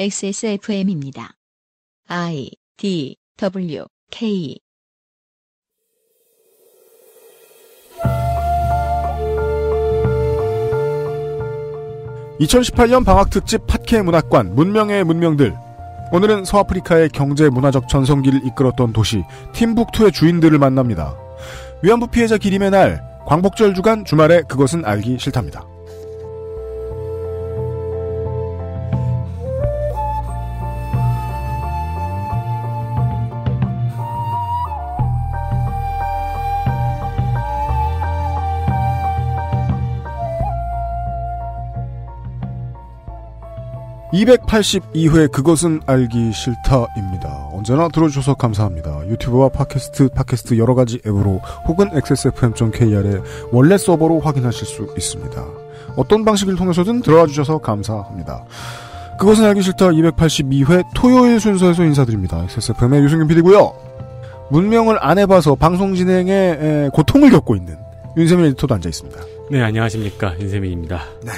XSFM입니다. I D W K (2018년) 방학특집 팟캐 문학관 문명의 문명들 오늘은 서아프리카의 경제 문화적 전성기를 이끌었던 도시 팀북투의 주인들을 만납니다 위안부 피해자 기림의 날 광복절 주간 주말에 그것은 알기 싫답니다 282회 그것은 알기 싫다입니다. 언제나 들어주셔서 감사합니다. 유튜브와 팟캐스트, 팟캐스트 여러 가지 앱으로 혹은 xsfm.kr의 원래 서버로 확인하실 수 있습니다. 어떤 방식을 통해서든 들어와 주셔서 감사합니다. 그것은 알기 싫다 282회 토요일 순서에서 인사드립니다. XSFM의 유승균 PD고요. 문명을 안 해봐서 방송 진행에 고통을 겪고 있는 윤세민 에디터도 앉아 있습니다. 네, 안녕하십니까. 윤세민입니다. 네.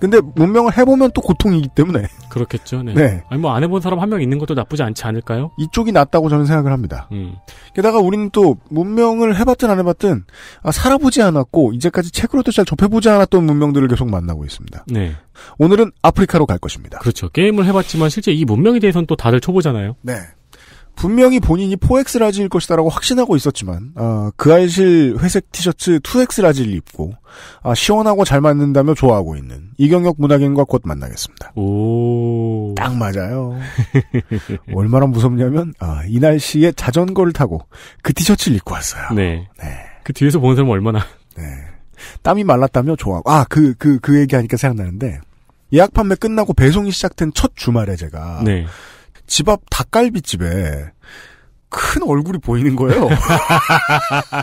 근데 문명을 해보면 또 고통이기 때문에. 그렇겠죠. 네. 네. 아니 뭐 안 해본 사람 한 명 있는 것도 나쁘지 않지 않을까요? 이쪽이 낫다고 저는 생각을 합니다. 음. 게다가 우리는 또 문명을 해봤든 안 해봤든 아, 살아보지 않았고 이제까지 책으로도 잘 접해보지 않았던 문명들을 계속 만나고 있습니다. 네. 오늘은 아프리카로 갈 것입니다. 그렇죠. 게임을 해봤지만 실제 이 문명에 대해서는 또 다들 초보잖아요. 네. 분명히 본인이 4X 라지일 것이다라고 확신하고 있었지만 아, 그아이실 회색 티셔츠 2X 라지를 입고 아, 시원하고 잘 맞는다며 좋아하고 있는 이경혁 문학인과 곧 만나겠습니다. 오, 딱 맞아요. 얼마나 무섭냐면 아, 이 날씨에 자전거를 타고 그 티셔츠를 입고 왔어요. 네. 네. 그 뒤에서 보는 사람 얼마나 네. 땀이 말랐다며 좋아하고 아그그그 그, 그, 그 얘기하니까 생각나는데 예약 판매 끝나고 배송이 시작된 첫 주말에 제가 네. 집앞 닭갈비집에 큰 얼굴이 보이는 거예요.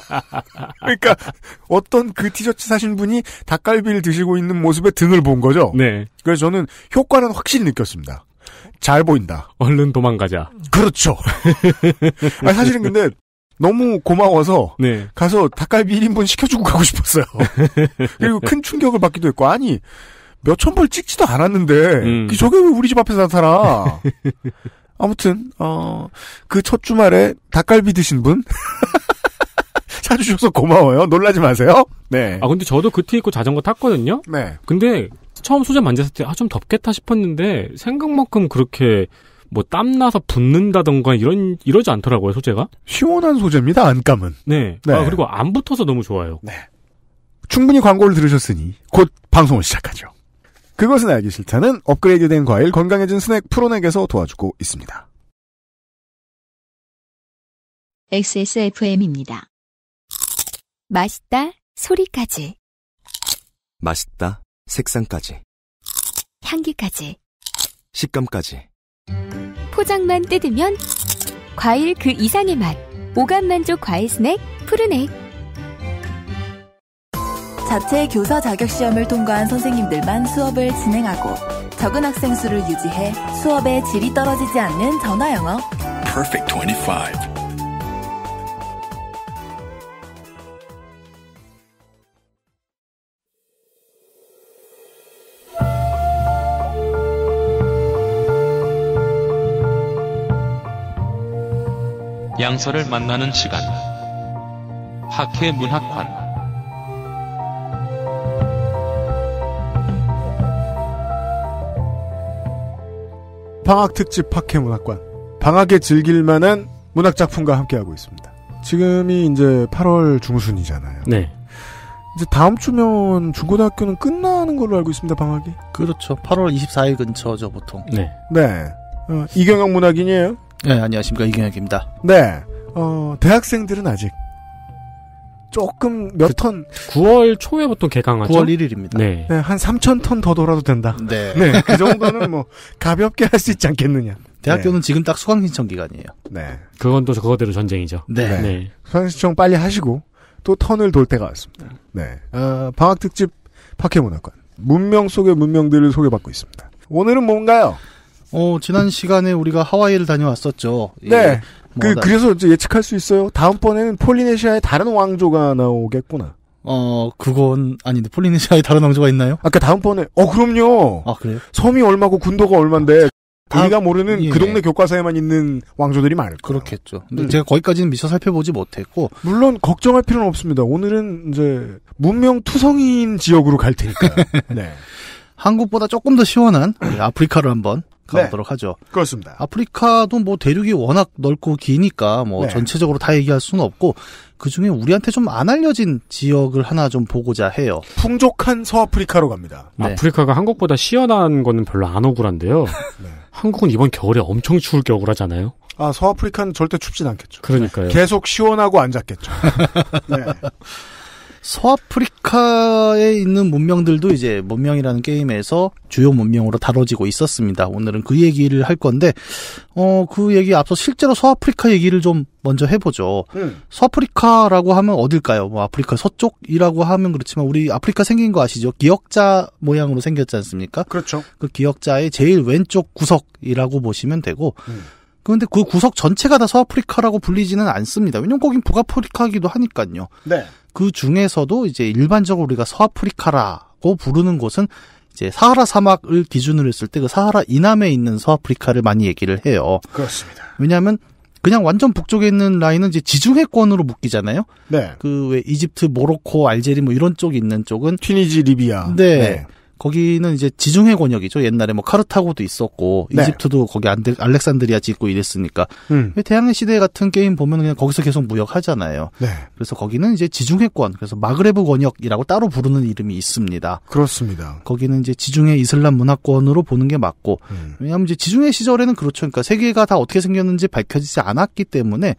그러니까 어떤 그 티셔츠 사신 분이 닭갈비를 드시고 있는 모습에 등을 본 거죠. 네. 그래서 저는 효과는 확실히 느꼈습니다. 잘 보인다. 얼른 도망가자. 그렇죠. 아니, 사실은 근데 너무 고마워서 네. 가서 닭갈비 1인분 시켜주고 가고 싶었어요. 그리고 큰 충격을 받기도 했고 아니 몇천 불 찍지도 않았는데 음. 저게 왜 우리 집 앞에서 나타나? 아무튼 어, 그 첫 주말에 닭갈비 드신 분 찾으셔서 고마워요. 놀라지 마세요. 네. 아 근데 저도 그티 입고 자전거 탔거든요. 네. 근데 처음 소재 만졌을 때아좀 덥겠다 싶었는데 생각만큼 그렇게 뭐 땀나서 붓는다던가 이런 이러지 않더라고요 소재가 시원한 소재입니다 안감은 네. 네. 아 그리고 안 붙어서 너무 좋아요. 네. 충분히 광고를 들으셨으니 곧 방송을 시작하죠. 그것은 알기 싫다는 업그레이드된 과일 건강해진 스낵 프로넥에서 도와주고 있습니다. XSFM입니다. 맛있다, 소리까지. 맛있다, 색상까지. 향기까지. 식감까지. 포장만 뜯으면 과일 그 이상의 맛. 오감 만족 과일 스낵 푸르넥 자체 교사 자격 시험을 통과한 선생님들만 수업을 진행하고 적은 학생 수를 유지해 수업의 질이 떨어지지 않는 전화 영어. Perfect 25. 양서를 만나는 시간. 학회 문학관. 방학특집 학회문학관. 방학에 즐길 만한 문학작품과 함께하고 있습니다. 지금이 이제 8월 중순이잖아요. 네. 이제 다음 주면 중고등학교는 끝나는 걸로 알고 있습니다, 방학이. 그렇죠. 8월 24일 근처죠, 보통. 네. 네. 어, 이경영 문학인이에요? 네, 안녕하십니까. 이경영입니다. 네. 어, 대학생들은 아직 조금 몇 그 턴. 9월 초에 보통 개강하죠. 9월 1일입니다. 네. 네한 3천 톤더 돌아도 된다. 네. 네. 그 정도는 뭐 가볍게 할 수 있지 않겠느냐. 대학교는 네. 지금 딱 수강 신청 기간이에요. 네. 그건 또 그거대로 전쟁이죠. 네. 네. 네. 수강 신청 빨리 하시고 또 턴을 돌 때가 왔습니다. 네. 어, 아, 방학 특집 파케문학관 문명 속의 문명들을 소개받고 있습니다. 오늘은 뭔가요? 어, 지난 시간에 우리가 하와이를 다녀왔었죠. 예. 네. 예. 그, 그래서 예측할 수 있어요. 다음번에는 폴리네시아의 다른 왕조가 나오겠구나. 어, 그건 아닌데 폴리네시아의 다른 왕조가 있나요? 아까 다음번에 어 그럼요. 아 그래요? 섬이 얼마고 군도가 얼만데 다, 우리가 모르는 그 예. 그 동네 교과서에만 있는 왕조들이 많을 거예요. 그렇겠죠. 근데 음. 제가 거기까지는 미처 살펴보지 못했고 물론 걱정할 필요는 없습니다. 오늘은 이제 문명 투성인 지역으로 갈 테니까요. 네. 한국보다 조금 더 시원한 아프리카를 한번 가보도록 네. 하죠. 그렇습니다. 아프리카도 뭐 대륙이 워낙 넓고 기니까 뭐 네. 전체적으로 다 얘기할 수는 없고 그 중에 우리한테 좀 안 알려진 지역을 하나 좀 보고자 해요. 풍족한 서아프리카로 갑니다. 네. 아프리카가 한국보다 시원한 거는 별로 안 억울한데요. 네. 한국은 이번 겨울에 엄청 추울게 억울하잖아요. 아 서아프리카는 절대 춥진 않겠죠. 그러니까요. 계속 시원하고 앉았겠죠 네. 서아프리카에 있는 문명들도 이제 문명이라는 게임에서 주요 문명으로 다뤄지고 있었습니다. 오늘은 그 얘기를 할 건데, 어, 그 얘기 앞서 실제로 서아프리카 얘기를 좀 먼저 해보죠. 음. 서아프리카라고 하면 어딜까요? 뭐 아프리카 서쪽이라고 하면 그렇지만 우리 아프리카 생긴 거 아시죠? 기역자 모양으로 생겼지 않습니까? 그렇죠. 그 기역자의 제일 왼쪽 구석이라고 보시면 되고, 음. 그런데 그 구석 전체가 다 서아프리카라고 불리지는 않습니다. 왜냐면 거긴 북아프리카이기도 하니까요. 네. 그 중에서도 이제 일반적으로 우리가 서아프리카라고 부르는 곳은 이제 사하라 사막을 기준으로 했을 때 그 사하라 이남에 있는 서아프리카를 많이 얘기를 해요. 그렇습니다. 왜냐하면 그냥 완전 북쪽에 있는 라인은 이제 지중해권으로 묶이잖아요. 네. 그 왜 이집트, 모로코, 알제리 뭐 이런 쪽이 있는 쪽은 튀니지, 리비아. 네. 네. 거기는 이제 지중해 권역이죠. 옛날에 뭐 카르타고도 있었고 네. 이집트도 거기 안데, 알렉산드리아 짓고 이랬으니까 음. 태양의 시대 같은 게임 보면 그냥 거기서 계속 무역하잖아요. 네. 그래서 거기는 이제 지중해권 그래서 마그레브 권역이라고 따로 부르는 이름이 있습니다. 그렇습니다. 거기는 이제 지중해 이슬람 문화권으로 보는 게 맞고 음. 왜냐하면 이제 지중해 시절에는 그렇죠. 그러니까 세계가 다 어떻게 생겼는지 밝혀지지 않았기 때문에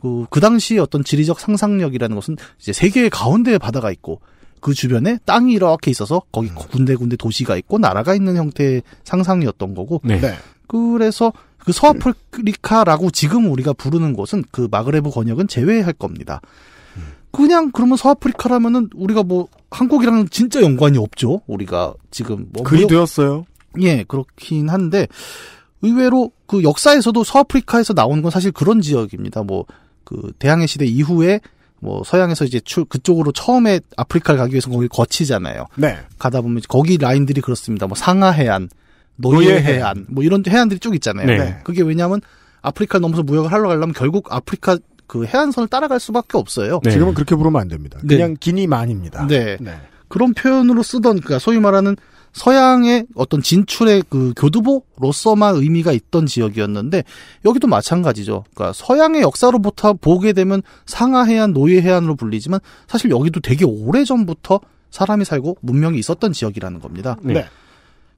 그, 그 당시 어떤 지리적 상상력이라는 것은 이제 세계의 가운데에 바다가 있고 그 주변에 땅이 이렇게 있어서 거기 음. 군데군데 도시가 있고 나라가 있는 형태의 상상이었던 거고. 네. 네. 그래서 그 서아프리카라고 지금 우리가 부르는 곳은 그 마그레브 권역은 제외할 겁니다. 음. 그냥 그러면 서아프리카라면은 우리가 뭐 한국이랑 진짜 연관이 없죠. 우리가 지금 뭐 그리 되었어요. 예, 그렇긴 한데 의외로 그 역사에서도 서아프리카에서 나오는 건 사실 그런 지역입니다. 뭐 그 대항해 시대 이후에 뭐 서양에서 이제 출 그쪽으로 처음에 아프리카를 가기 위해서 거기 거치잖아요. 네. 가다 보면 거기 라인들이 그렇습니다. 뭐 상하 해안, 노예 해안, 뭐 이런 해안들이 쭉 있잖아요. 네. 그게 왜냐하면 아프리카를 넘어서 무역을 하러 가려면 결국 아프리카 그 해안선을 따라갈 수밖에 없어요. 네. 지금은 그렇게 부르면 안 됩니다. 네. 그냥 기니만입니다. 네. 네. 그런 표현으로 쓰던 그러니까 소위 말하는 서양의 어떤 진출의 그 교두보로서만 의미가 있던 지역이었는데 여기도 마찬가지죠. 그러니까 서양의 역사로부터 보게 되면 상하 해안, 노예 해안으로 불리지만 사실 여기도 되게 오래 전부터 사람이 살고 문명이 있었던 지역이라는 겁니다. 네. 네.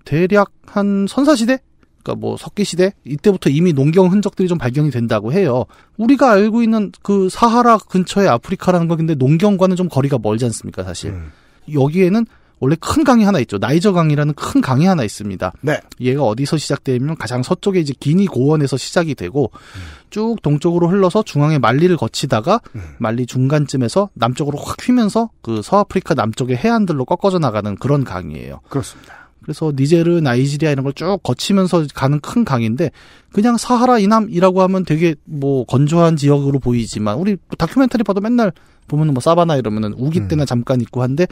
대략 한 선사시대 그러니까 뭐 석기 시대 이때부터 이미 농경 흔적들이 좀 발견이 된다고 해요. 우리가 알고 있는 그 사하라 근처의 아프리카라는 거 근데 농경과는 좀 거리가 멀지 않습니까, 사실. 음. 여기에는 원래 큰 강이 하나 있죠. 나이저 강이라는 큰 강이 하나 있습니다. 네. 얘가 어디서 시작되면 가장 서쪽에 이제 기니 고원에서 시작이 되고 음. 쭉 동쪽으로 흘러서 중앙에 말리를 거치다가 음. 말리 중간쯤에서 남쪽으로 확 휘면서 그 서아프리카 남쪽의 해안들로 꺾어져 나가는 그런 강이에요. 그렇습니다. 그래서 니제르, 나이지리아 이런 걸 쭉 거치면서 가는 큰 강인데 그냥 사하라 이남이라고 하면 되게 뭐 건조한 지역으로 보이지만 우리 다큐멘터리 봐도 맨날 보면뭐 사바나 이러면은 우기 음. 때나 음. 잠깐 있고 한데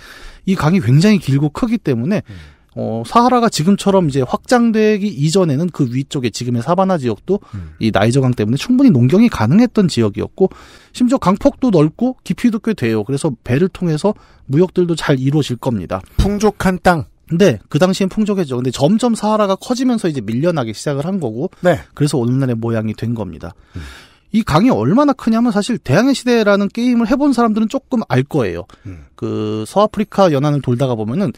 이 강이 굉장히 길고 크기 때문에 음. 어, 사하라가 지금처럼 이제 확장되기 이전에는 그 위쪽에 지금의 사바나 지역도 음. 이 나이저강 때문에 충분히 농경이 가능했던 지역이었고, 심지어 강폭도 넓고 깊이도 꽤 돼요. 그래서 배를 통해서 무역들도 잘 이루어질 겁니다. 풍족한 땅. 근데 그 당시엔 풍족했죠. 근데 점점 사하라가 커지면서 이제 밀려나기 시작을 한 거고. 네. 그래서 오늘날의 모양이 된 겁니다. 음. 이 강이 얼마나 크냐면 사실 대항해 시대라는 게임을 해본 사람들은 조금 알 거예요. 음. 그 서아프리카 연안을 돌다가 보면은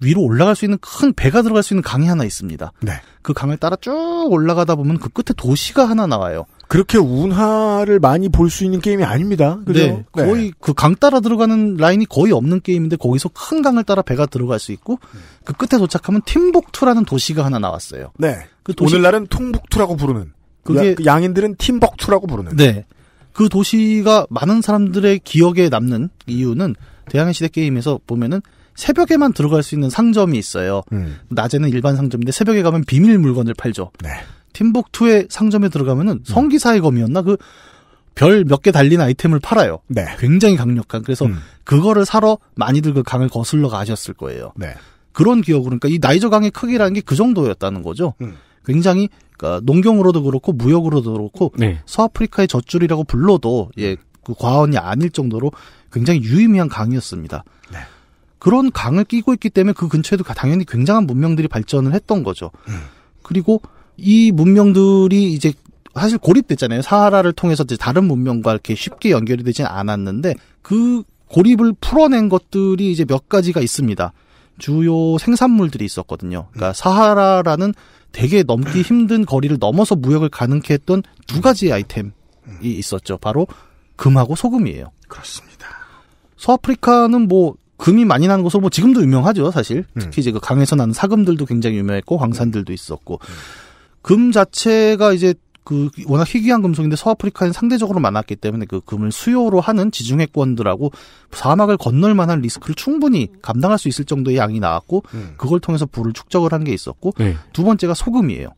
위로 올라갈 수 있는 큰 배가 들어갈 수 있는 강이 하나 있습니다. 네. 그 강을 따라 쭉 올라가다 보면 그 끝에 도시가 하나 나와요. 그렇게 운하를 많이 볼 수 있는 게임이 아닙니다. 그죠? 네, 네. 거의 네. 그 그강 따라 들어가는 라인이 거의 없는 게임인데 거기서 큰 강을 따라 배가 들어갈 수 있고 음. 그 끝에 도착하면 팀복투라는 도시가 하나 나왔어요. 네. 그 도시... 오늘날은 통북투라고 부르는 그게 야, 양인들은 팀벅투라고 부르는. 네. 그 도시가 많은 사람들의 기억에 남는 이유는 대항해 시대 게임에서 보면은 새벽에만 들어갈 수 있는 상점이 있어요. 음. 낮에는 일반 상점인데 새벽에 가면 비밀 물건을 팔죠. 네. 팀복투의 상점에 들어가면은 음. 성기사의 검이었나 그 별 몇 개 달린 아이템을 팔아요. 네. 굉장히 강력한. 그래서 음. 그거를 사러 많이들 그 강을 거슬러 가셨을 거예요. 네. 그런 기억으로 그러니까 이 나이저 강의 크기라는 게 그 정도였다는 거죠. 음. 굉장히 그러니까 농경으로도 그렇고 무역으로도 그렇고 네. 서아프리카의 젖줄이라고 불러도 예, 음. 그 과언이 아닐 정도로 굉장히 유의미한 강이었습니다. 네. 그런 강을 끼고 있기 때문에 그 근처에도 당연히 굉장한 문명들이 발전을 했던 거죠. 음. 그리고 이 문명들이 이제 사실 고립됐잖아요. 사하라를 통해서 이제 다른 문명과 이렇게 쉽게 연결이 되진 않았는데 그 고립을 풀어낸 것들이 이제 몇 가지가 있습니다. 주요 생산물들이 있었거든요. 그러니까 사하라라는 되게 넘기 힘든 거리를 넘어서 무역을 가능케 했던 두 가지 아이템이 있었죠. 바로 금하고 소금이에요. 그렇습니다. 서아프리카는 뭐 금이 많이 나는 곳으로 뭐 지금도 유명하죠, 사실. 음. 특히 이제 그 강에서 나는 사금들도 굉장히 유명했고 광산들도 있었고. 음. 금 자체가 이제 그 워낙 희귀한 금속인데 서아프리카는 상대적으로 많았기 때문에 그 금을 수요로 하는 지중해권들하고 사막을 건널 만한 리스크를 충분히 감당할 수 있을 정도의 양이 나왔고 음. 그걸 통해서 부를 축적을 한 게 있었고 네. 두 번째가 소금이에요.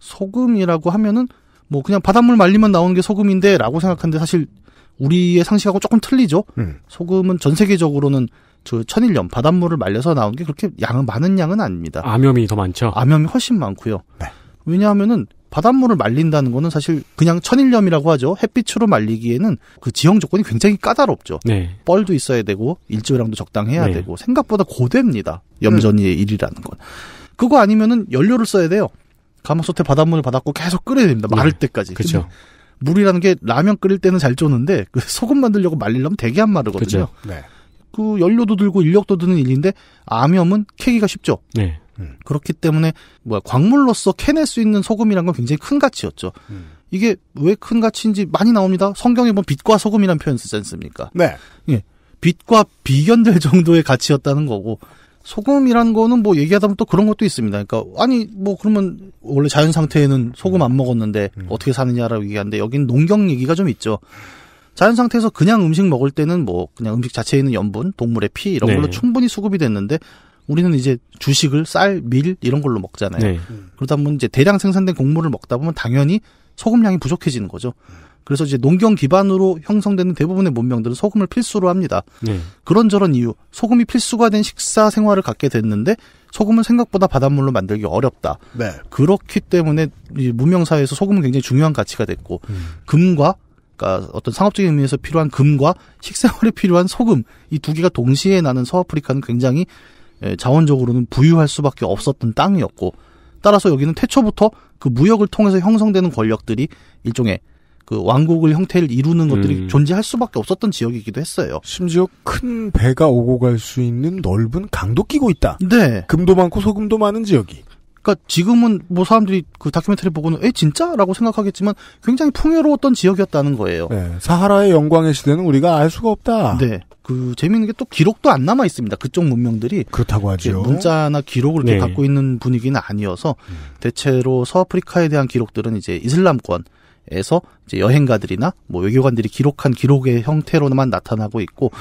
소금이라고 하면은 뭐 그냥 바닷물 말리면 나오는 게 소금인데라고 생각하는데 사실 우리의 상식하고 조금 틀리죠. 음. 소금은 전 세계적으로는 저 천일염 바닷물을 말려서 나온 게 그렇게 양은 많은 양은 아닙니다. 암염이 더 많죠. 암염이 훨씬 많고요. 네. 왜냐하면은 바닷물을 말린다는 거는 사실 그냥 천일염이라고 하죠. 햇빛으로 말리기에는 그 지형 조건이 굉장히 까다롭죠. 네. 뻘도 있어야 되고 일조량도 적당해야 네. 되고 생각보다 고됩니다. 염전이의 음. 일이라는 건. 그거 아니면은 연료를 써야 돼요. 가마솥에 바닷물을 받았고 계속 끓여야 됩니다. 네. 마를 네. 때까지. 그렇죠. 물이라는 게 라면 끓일 때는 잘 쪼는데 그 소금 만들려고 말리려면 되게 안 마르거든요. 그쵸. 네. 그 연료도 들고 인력도 드는 일인데 암염은 캐기가 쉽죠. 네. 음. 그렇기 때문에 뭐야 광물로서 캐낼 수 있는 소금이란 건 굉장히 큰 가치였죠. 음. 이게 왜 큰 가치인지 많이 나옵니다. 성경에 보면 빛과 소금이란 표현 쓰지 않습니까? 네. 예. 빛과 비견될 정도의 가치였다는 거고 소금이란 거는 뭐 얘기하다 보면 또 그런 것도 있습니다. 그러니까 아니 뭐 그러면 원래 자연 상태에는 소금 안 먹었는데 음. 음. 어떻게 사느냐라고 얘기하는데 여기는 농경 얘기가 좀 있죠. 자연 상태에서 그냥 음식 먹을 때는 뭐 그냥 음식 자체에 있는 염분, 동물의 피 이런 네. 걸로 네. 충분히 수급이 됐는데 우리는 이제 주식을 쌀, 밀 이런 걸로 먹잖아요. 네. 그러다 보면 이제 대량 생산된 곡물을 먹다 보면 당연히 소금량이 부족해지는 거죠. 그래서 이제 농경 기반으로 형성되는 대부분의 문명들은 소금을 필수로 합니다. 네. 그런저런 이유, 소금이 필수가 된 식사 생활을 갖게 됐는데 소금은 생각보다 바닷물로 만들기 어렵다. 네. 그렇기 때문에 이 문명 사회에서 소금은 굉장히 중요한 가치가 됐고 음. 금과 그러니까 어떤 상업적인 의미에서 필요한 금과 식생활에 필요한 소금 이 두 개가 동시에 나는 서아프리카는 굉장히 예, 자원적으로는 부유할 수밖에 없었던 땅이었고 따라서 여기는 태초부터 그 무역을 통해서 형성되는 권력들이 일종의 그 왕국을 형태를 이루는 것들이 음. 존재할 수밖에 없었던 지역이기도 했어요. 심지어 큰 배가 오고 갈 수 있는 넓은 강도 끼고 있다. 네. 금도 많고 소금도 많은 지역이. 그러니까 지금은 뭐 사람들이 그 다큐멘터리 보고는 에 진짜라고 생각하겠지만 굉장히 풍요로웠던 지역이었다는 거예요. 네. 사하라의 영광의 시대는 우리가 알 수가 없다. 네. 그재밌는게또 기록도 안 남아 있습니다. 그쪽 문명들이 그렇다고 하죠. 문자나 기록을 이렇게 네. 갖고 있는 분위기는 아니어서 음. 대체로 서아프리카에 대한 기록들은 이제 이슬람권 에서 이제 여행가들이나 뭐 외교관들이 기록한 기록의 형태로만 나타나고 있고 음.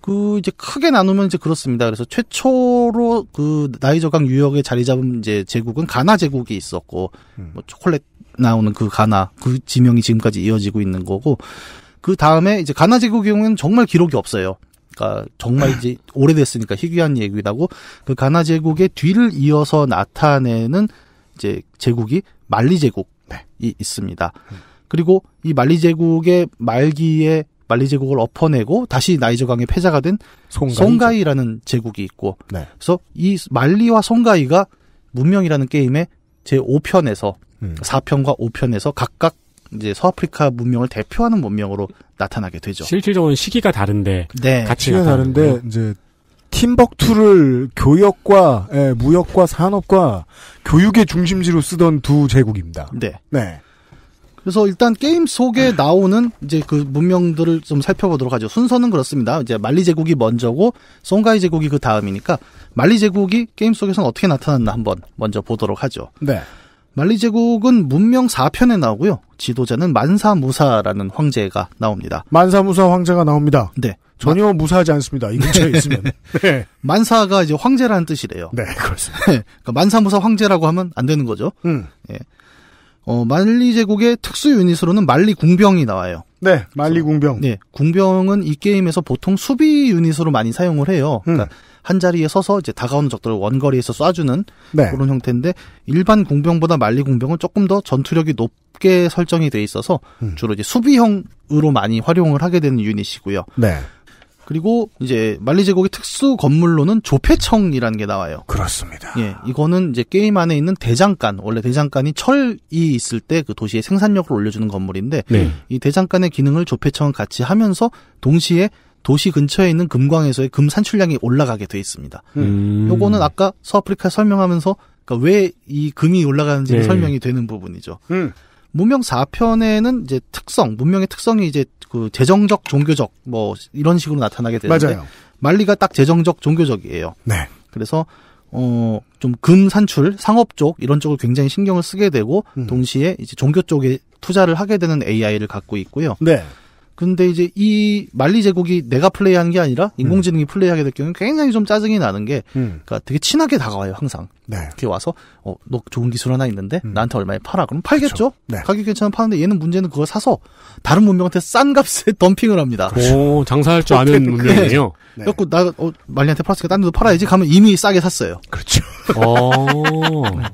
그 이제 크게 나누면 이제 그렇습니다. 그래서 최초로 그 나이저강 유역에 자리 잡은 이제 제국은 가나 제국이 있었고 음. 뭐 초콜릿 나오는 그 가나 그 지명이 지금까지 이어지고 있는 거고 그 다음에 이제 가나 제국의 경우는 정말 기록이 없어요. 그러니까 정말 이제 오래됐으니까 희귀한 얘기라고 그 가나 제국의 뒤를 이어서 나타내는 이제 제국이 말리 제국이 네. 있습니다. 그리고 이 말리 제국의 말기에 말리 제국을 엎어내고 다시 나이저 강에 패자가 된 송가이. 라는 제국이 있고 네. 그래서 이 말리와 송가이가 문명이라는 게임의 제 5편에서 음. 4편과 5편에서 각각 이제 서아프리카 문명을 대표하는 문명으로 나타나게 되죠. 실질적으로 시기가 다른데 네. 가치가 다른데 이제 팀벅투를 교역과 예, 무역과 산업과 교육의 중심지로 쓰던 두 제국입니다. 네. 네. 그래서 일단 게임 속에 나오는 이제 그 문명들을 좀 살펴보도록 하죠. 순서는 그렇습니다. 이제 말리 제국이 먼저고 송가이 제국이 그 다음이니까 말리 제국이 게임 속에서는 어떻게 나타났나 한번 먼저 보도록 하죠. 네. 말리 제국은 문명 4편에 나오고요. 지도자는 만사무사라는 황제가 나옵니다. 만사무사 황제가 나옵니다. 네. 전혀 만... 무사하지 않습니다. 이 근처에 네. 있으면. 네. 만사가 이제 황제라는 뜻이래요. 네, 그렇습니다. 네. 그러니까 만사무사 황제라고 하면 안 되는 거죠. 음. 네. 어, 말리 제국의 특수 유닛으로는 말리 궁병이 나와요. 네, 말리 궁병. 네, 궁병은 이 게임에서 보통 수비 유닛으로 많이 사용을 해요. 그러니까 음. 그러니까 한 자리에 서서 이제 다가오는 적들을 원거리에서 쏴주는 네. 그런 형태인데 일반 공병보다 말리 공병은 조금 더 전투력이 높게 설정이 돼 있어서 음. 주로 이제 수비형으로 많이 활용을 하게 되는 유닛이고요. 네. 그리고 이제 말리 제국의 특수 건물로는 조폐청이라는 게 나와요. 그렇습니다. 예, 이거는 이제 게임 안에 있는 대장간, 원래 대장간이 철이 있을 때 그 도시의 생산력을 올려주는 건물인데 네. 이 대장간의 기능을 조폐청은 같이 하면서 동시에 도시 근처에 있는 금광에서의 금 산출량이 올라가게 돼 있습니다. 음. 음. 요거는 아까 서아프리카 설명하면서 그러니까 왜 이 금이 올라가는지 네. 설명이 되는 부분이죠. 음. 문명 4편에는 이제 특성, 문명의 특성이 이제 그 재정적, 종교적 뭐 이런 식으로 나타나게 되는데 맞아요. 말리가 딱 재정적, 종교적이에요. 네. 그래서 어, 좀 금 산출, 상업 쪽, 이런 쪽을 굉장히 신경을 쓰게 되고, 음. 동시에 이제 종교 쪽에 투자를 하게 되는 AI를 갖고 있고요. 네. 근데 이제 이 말리 제국이 내가 플레이한 게 아니라 인공지능이 음. 플레이하게 될 경우는 굉장히 좀 짜증이 나는 게, 음. 그러니까 되게 친하게 다가와요 항상. 네. 이렇게 와서 어너 좋은 기술 하나 있는데 음. 나한테 얼마에 팔아? 그럼 팔겠죠. 그렇죠. 네. 가격 괜찮은 파는데 얘는 문제는 그걸 사서 다른 문명한테 싼 값에 덤핑을 합니다. 그렇죠. 오 장사할 줄 아는 문명이요. 네. 그래갖고 나 어, 말리한테 팔았으니까 딴 데도 팔아야지. 가면 이미 싸게 샀어요. 그렇죠. 어. 네.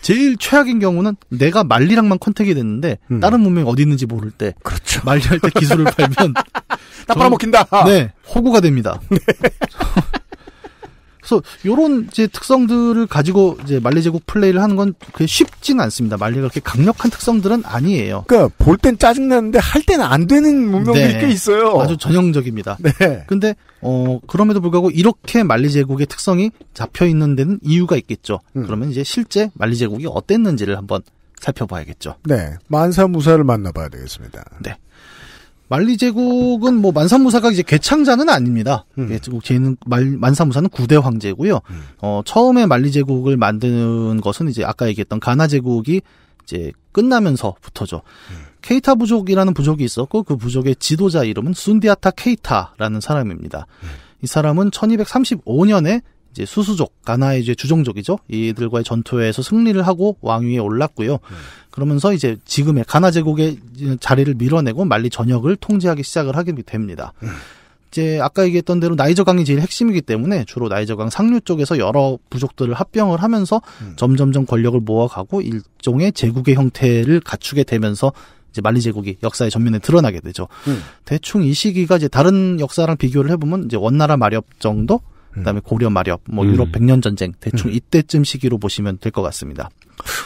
제일 최악인 경우는 내가 말리랑만 컨택이 됐는데 음. 다른 문명이 어디 있는지 모를 때 그렇죠. 말리할 때 기술을 팔면 나 팔아먹힌다. 네, 호구가 됩니다. 네. 그래서 요런 이제 특성들을 가지고 이제 말리 제국 플레이를 하는 건 그게 쉽진 않습니다. 말리가 그렇게 강력한 특성들은 아니에요. 그러니까 볼 땐 짜증나는데 할 때는 안 되는 문명들이 네. 꽤 있어요. 아주 전형적입니다. 네. 근데 어 그럼에도 불구하고 이렇게 말리 제국의 특성이 잡혀 있는 데는 이유가 있겠죠. 음. 그러면 이제 실제 말리 제국이 어땠는지를 한번 살펴봐야겠죠. 네. 만사무사를 만나봐야 되겠습니다. 네. 만리 제국은 뭐만삼무사가 이제 개창자는 아닙니다. 음. 예, 제국 제는 만삼무사는 구대 황제고요. 음. 어, 처음에 만리 제국을 만드는 것은 이제 아까 얘기했던 가나 제국이 이제 끝나면서부터죠. 음. 케이타 부족이라는 부족이 있었고 그 부족의 지도자 이름은 순디아타 케이타라는 사람입니다. 음. 이 사람은 1235년에 이제 수수족 가나의 이제 주종족이죠. 이들과의 전투에서 승리를 하고 왕위에 올랐고요. 음. 그러면서 이제 지금의 가나 제국의 자리를 밀어내고 말리 전역을 통제하기 시작을 하게 됩니다. 이제 아까 얘기했던 대로 나이저강이 제일 핵심이기 때문에 주로 나이저강 상류 쪽에서 여러 부족들을 합병을 하면서 음. 점점점 권력을 모아가고 일종의 제국의 형태를 갖추게 되면서 이제 말리 제국이 역사의 전면에 드러나게 되죠. 음. 대충 이 시기가 이제 다른 역사랑 비교를 해보면 이제 원나라 마렵 정도, 음. 그다음에 고려 마렵, 뭐 음. 유럽 백년 전쟁 대충 음. 이때쯤 시기로 보시면 될 것 같습니다.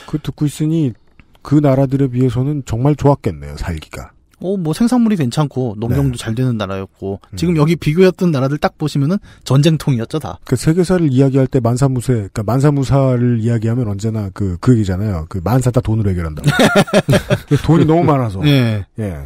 그 듣고 있으니 그 나라들에 비해서는 정말 좋았겠네요, 살기가. 어, 뭐 생산물이 괜찮고 농경도 네. 잘 되는 나라였고 음. 지금 여기 비교했던 나라들 딱 보시면은 전쟁통이었죠 다. 그 세계사를 이야기할 때 만사무세, 그러니까 만사무사를 이야기하면 언제나 그그 그 얘기잖아요. 그 만사 다 돈으로 해결한다. 돈이 너무 많아서. 네. 예. 예.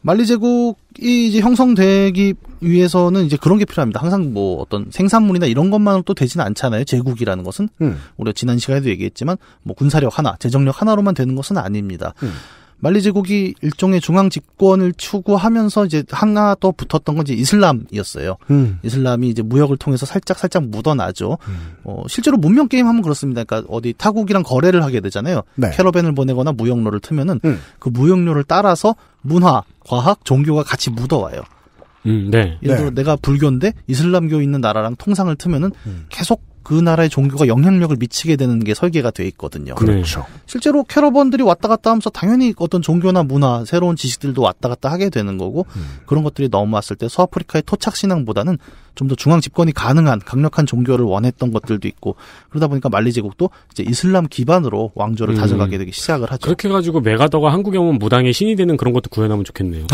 말리 제국이 이제 형성되기 위해서는 이제 그런 게 필요합니다. 항상 뭐 어떤 생산물이나 이런 것만으로 도 되지는 않잖아요. 제국이라는 것은 음. 우리가 지난 시간에도 얘기했지만 뭐 군사력 하나, 재정력 하나로만 되는 것은 아닙니다. 음. 말리 제국이 일종의 중앙 집권을 추구하면서 이제 하나 더 붙었던 건 이제 이슬람이었어요. 음. 이슬람이 이제 무역을 통해서 살짝 살짝 묻어나죠. 음. 어, 실제로 문명 게임 하면 그렇습니다. 그러니까 어디 타국이랑 거래를 하게 되잖아요. 네. 캐러밴을 보내거나 무역로를 트면은 음. 그 무역로를 따라서 문화, 과학, 종교가 같이 묻어와요. 음, 네. 예를 들어 네. 내가 불교인데 이슬람교 있는 나라랑 통상을 트면은 음. 계속 그 나라의 종교가 영향력을 미치게 되는 게 설계가 돼 있거든요. 그렇죠. 실제로 캐러번들이 왔다 갔다 하면서 당연히 어떤 종교나 문화, 새로운 지식들도 왔다 갔다 하게 되는 거고 음. 그런 것들이 넘어왔을 때 서아프리카의 토착 신앙보다는 좀 더 중앙 집권이 가능한 강력한 종교를 원했던 것들도 있고 그러다 보니까 말리 제국도 이제 이슬람 기반으로 왕조를 음. 다져가게 되기 시작을 하죠. 그렇게 가지고 메가더가 한국에 오면 무당의 신이 되는 그런 것도 구현하면 좋겠네요.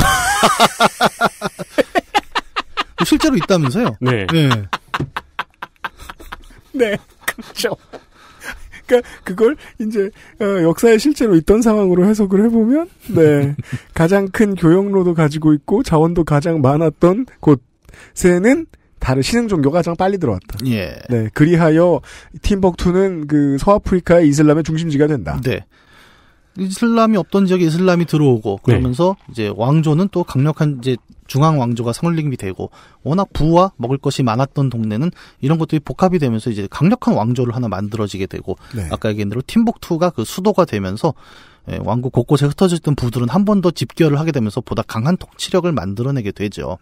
실제로 있다면서요? 네. 네. 네, 그렇죠. 그러니까 그걸 이제 어, 역사에 실제로 있던 상황으로 해석을 해보면 네 가장 큰 교역로도 가지고 있고 자원도 가장 많았던 곳에는 다른 신흥 종교가 가장 빨리 들어왔다. 예. 네 그리하여 팀벅투는 그 서아프리카의 이슬람의 중심지가 된다. 네. 이슬람이 없던 지역에 이슬람이 들어오고 네. 그러면서 네. 이제 왕조는 또 강력한 이제 중앙 왕조가 성립이 되고 워낙 부와 먹을 것이 많았던 동네는 이런 것들이 복합이 되면서 이제 강력한 왕조를 하나 만들어지게 되고 네. 아까 얘기한 대로 팀북투가그 수도가 되면서 예, 왕국 곳곳에 흩어져 있던 부들은 한 번 더 집결을 하게 되면서 보다 강한 통치력을 만들어내게 되죠.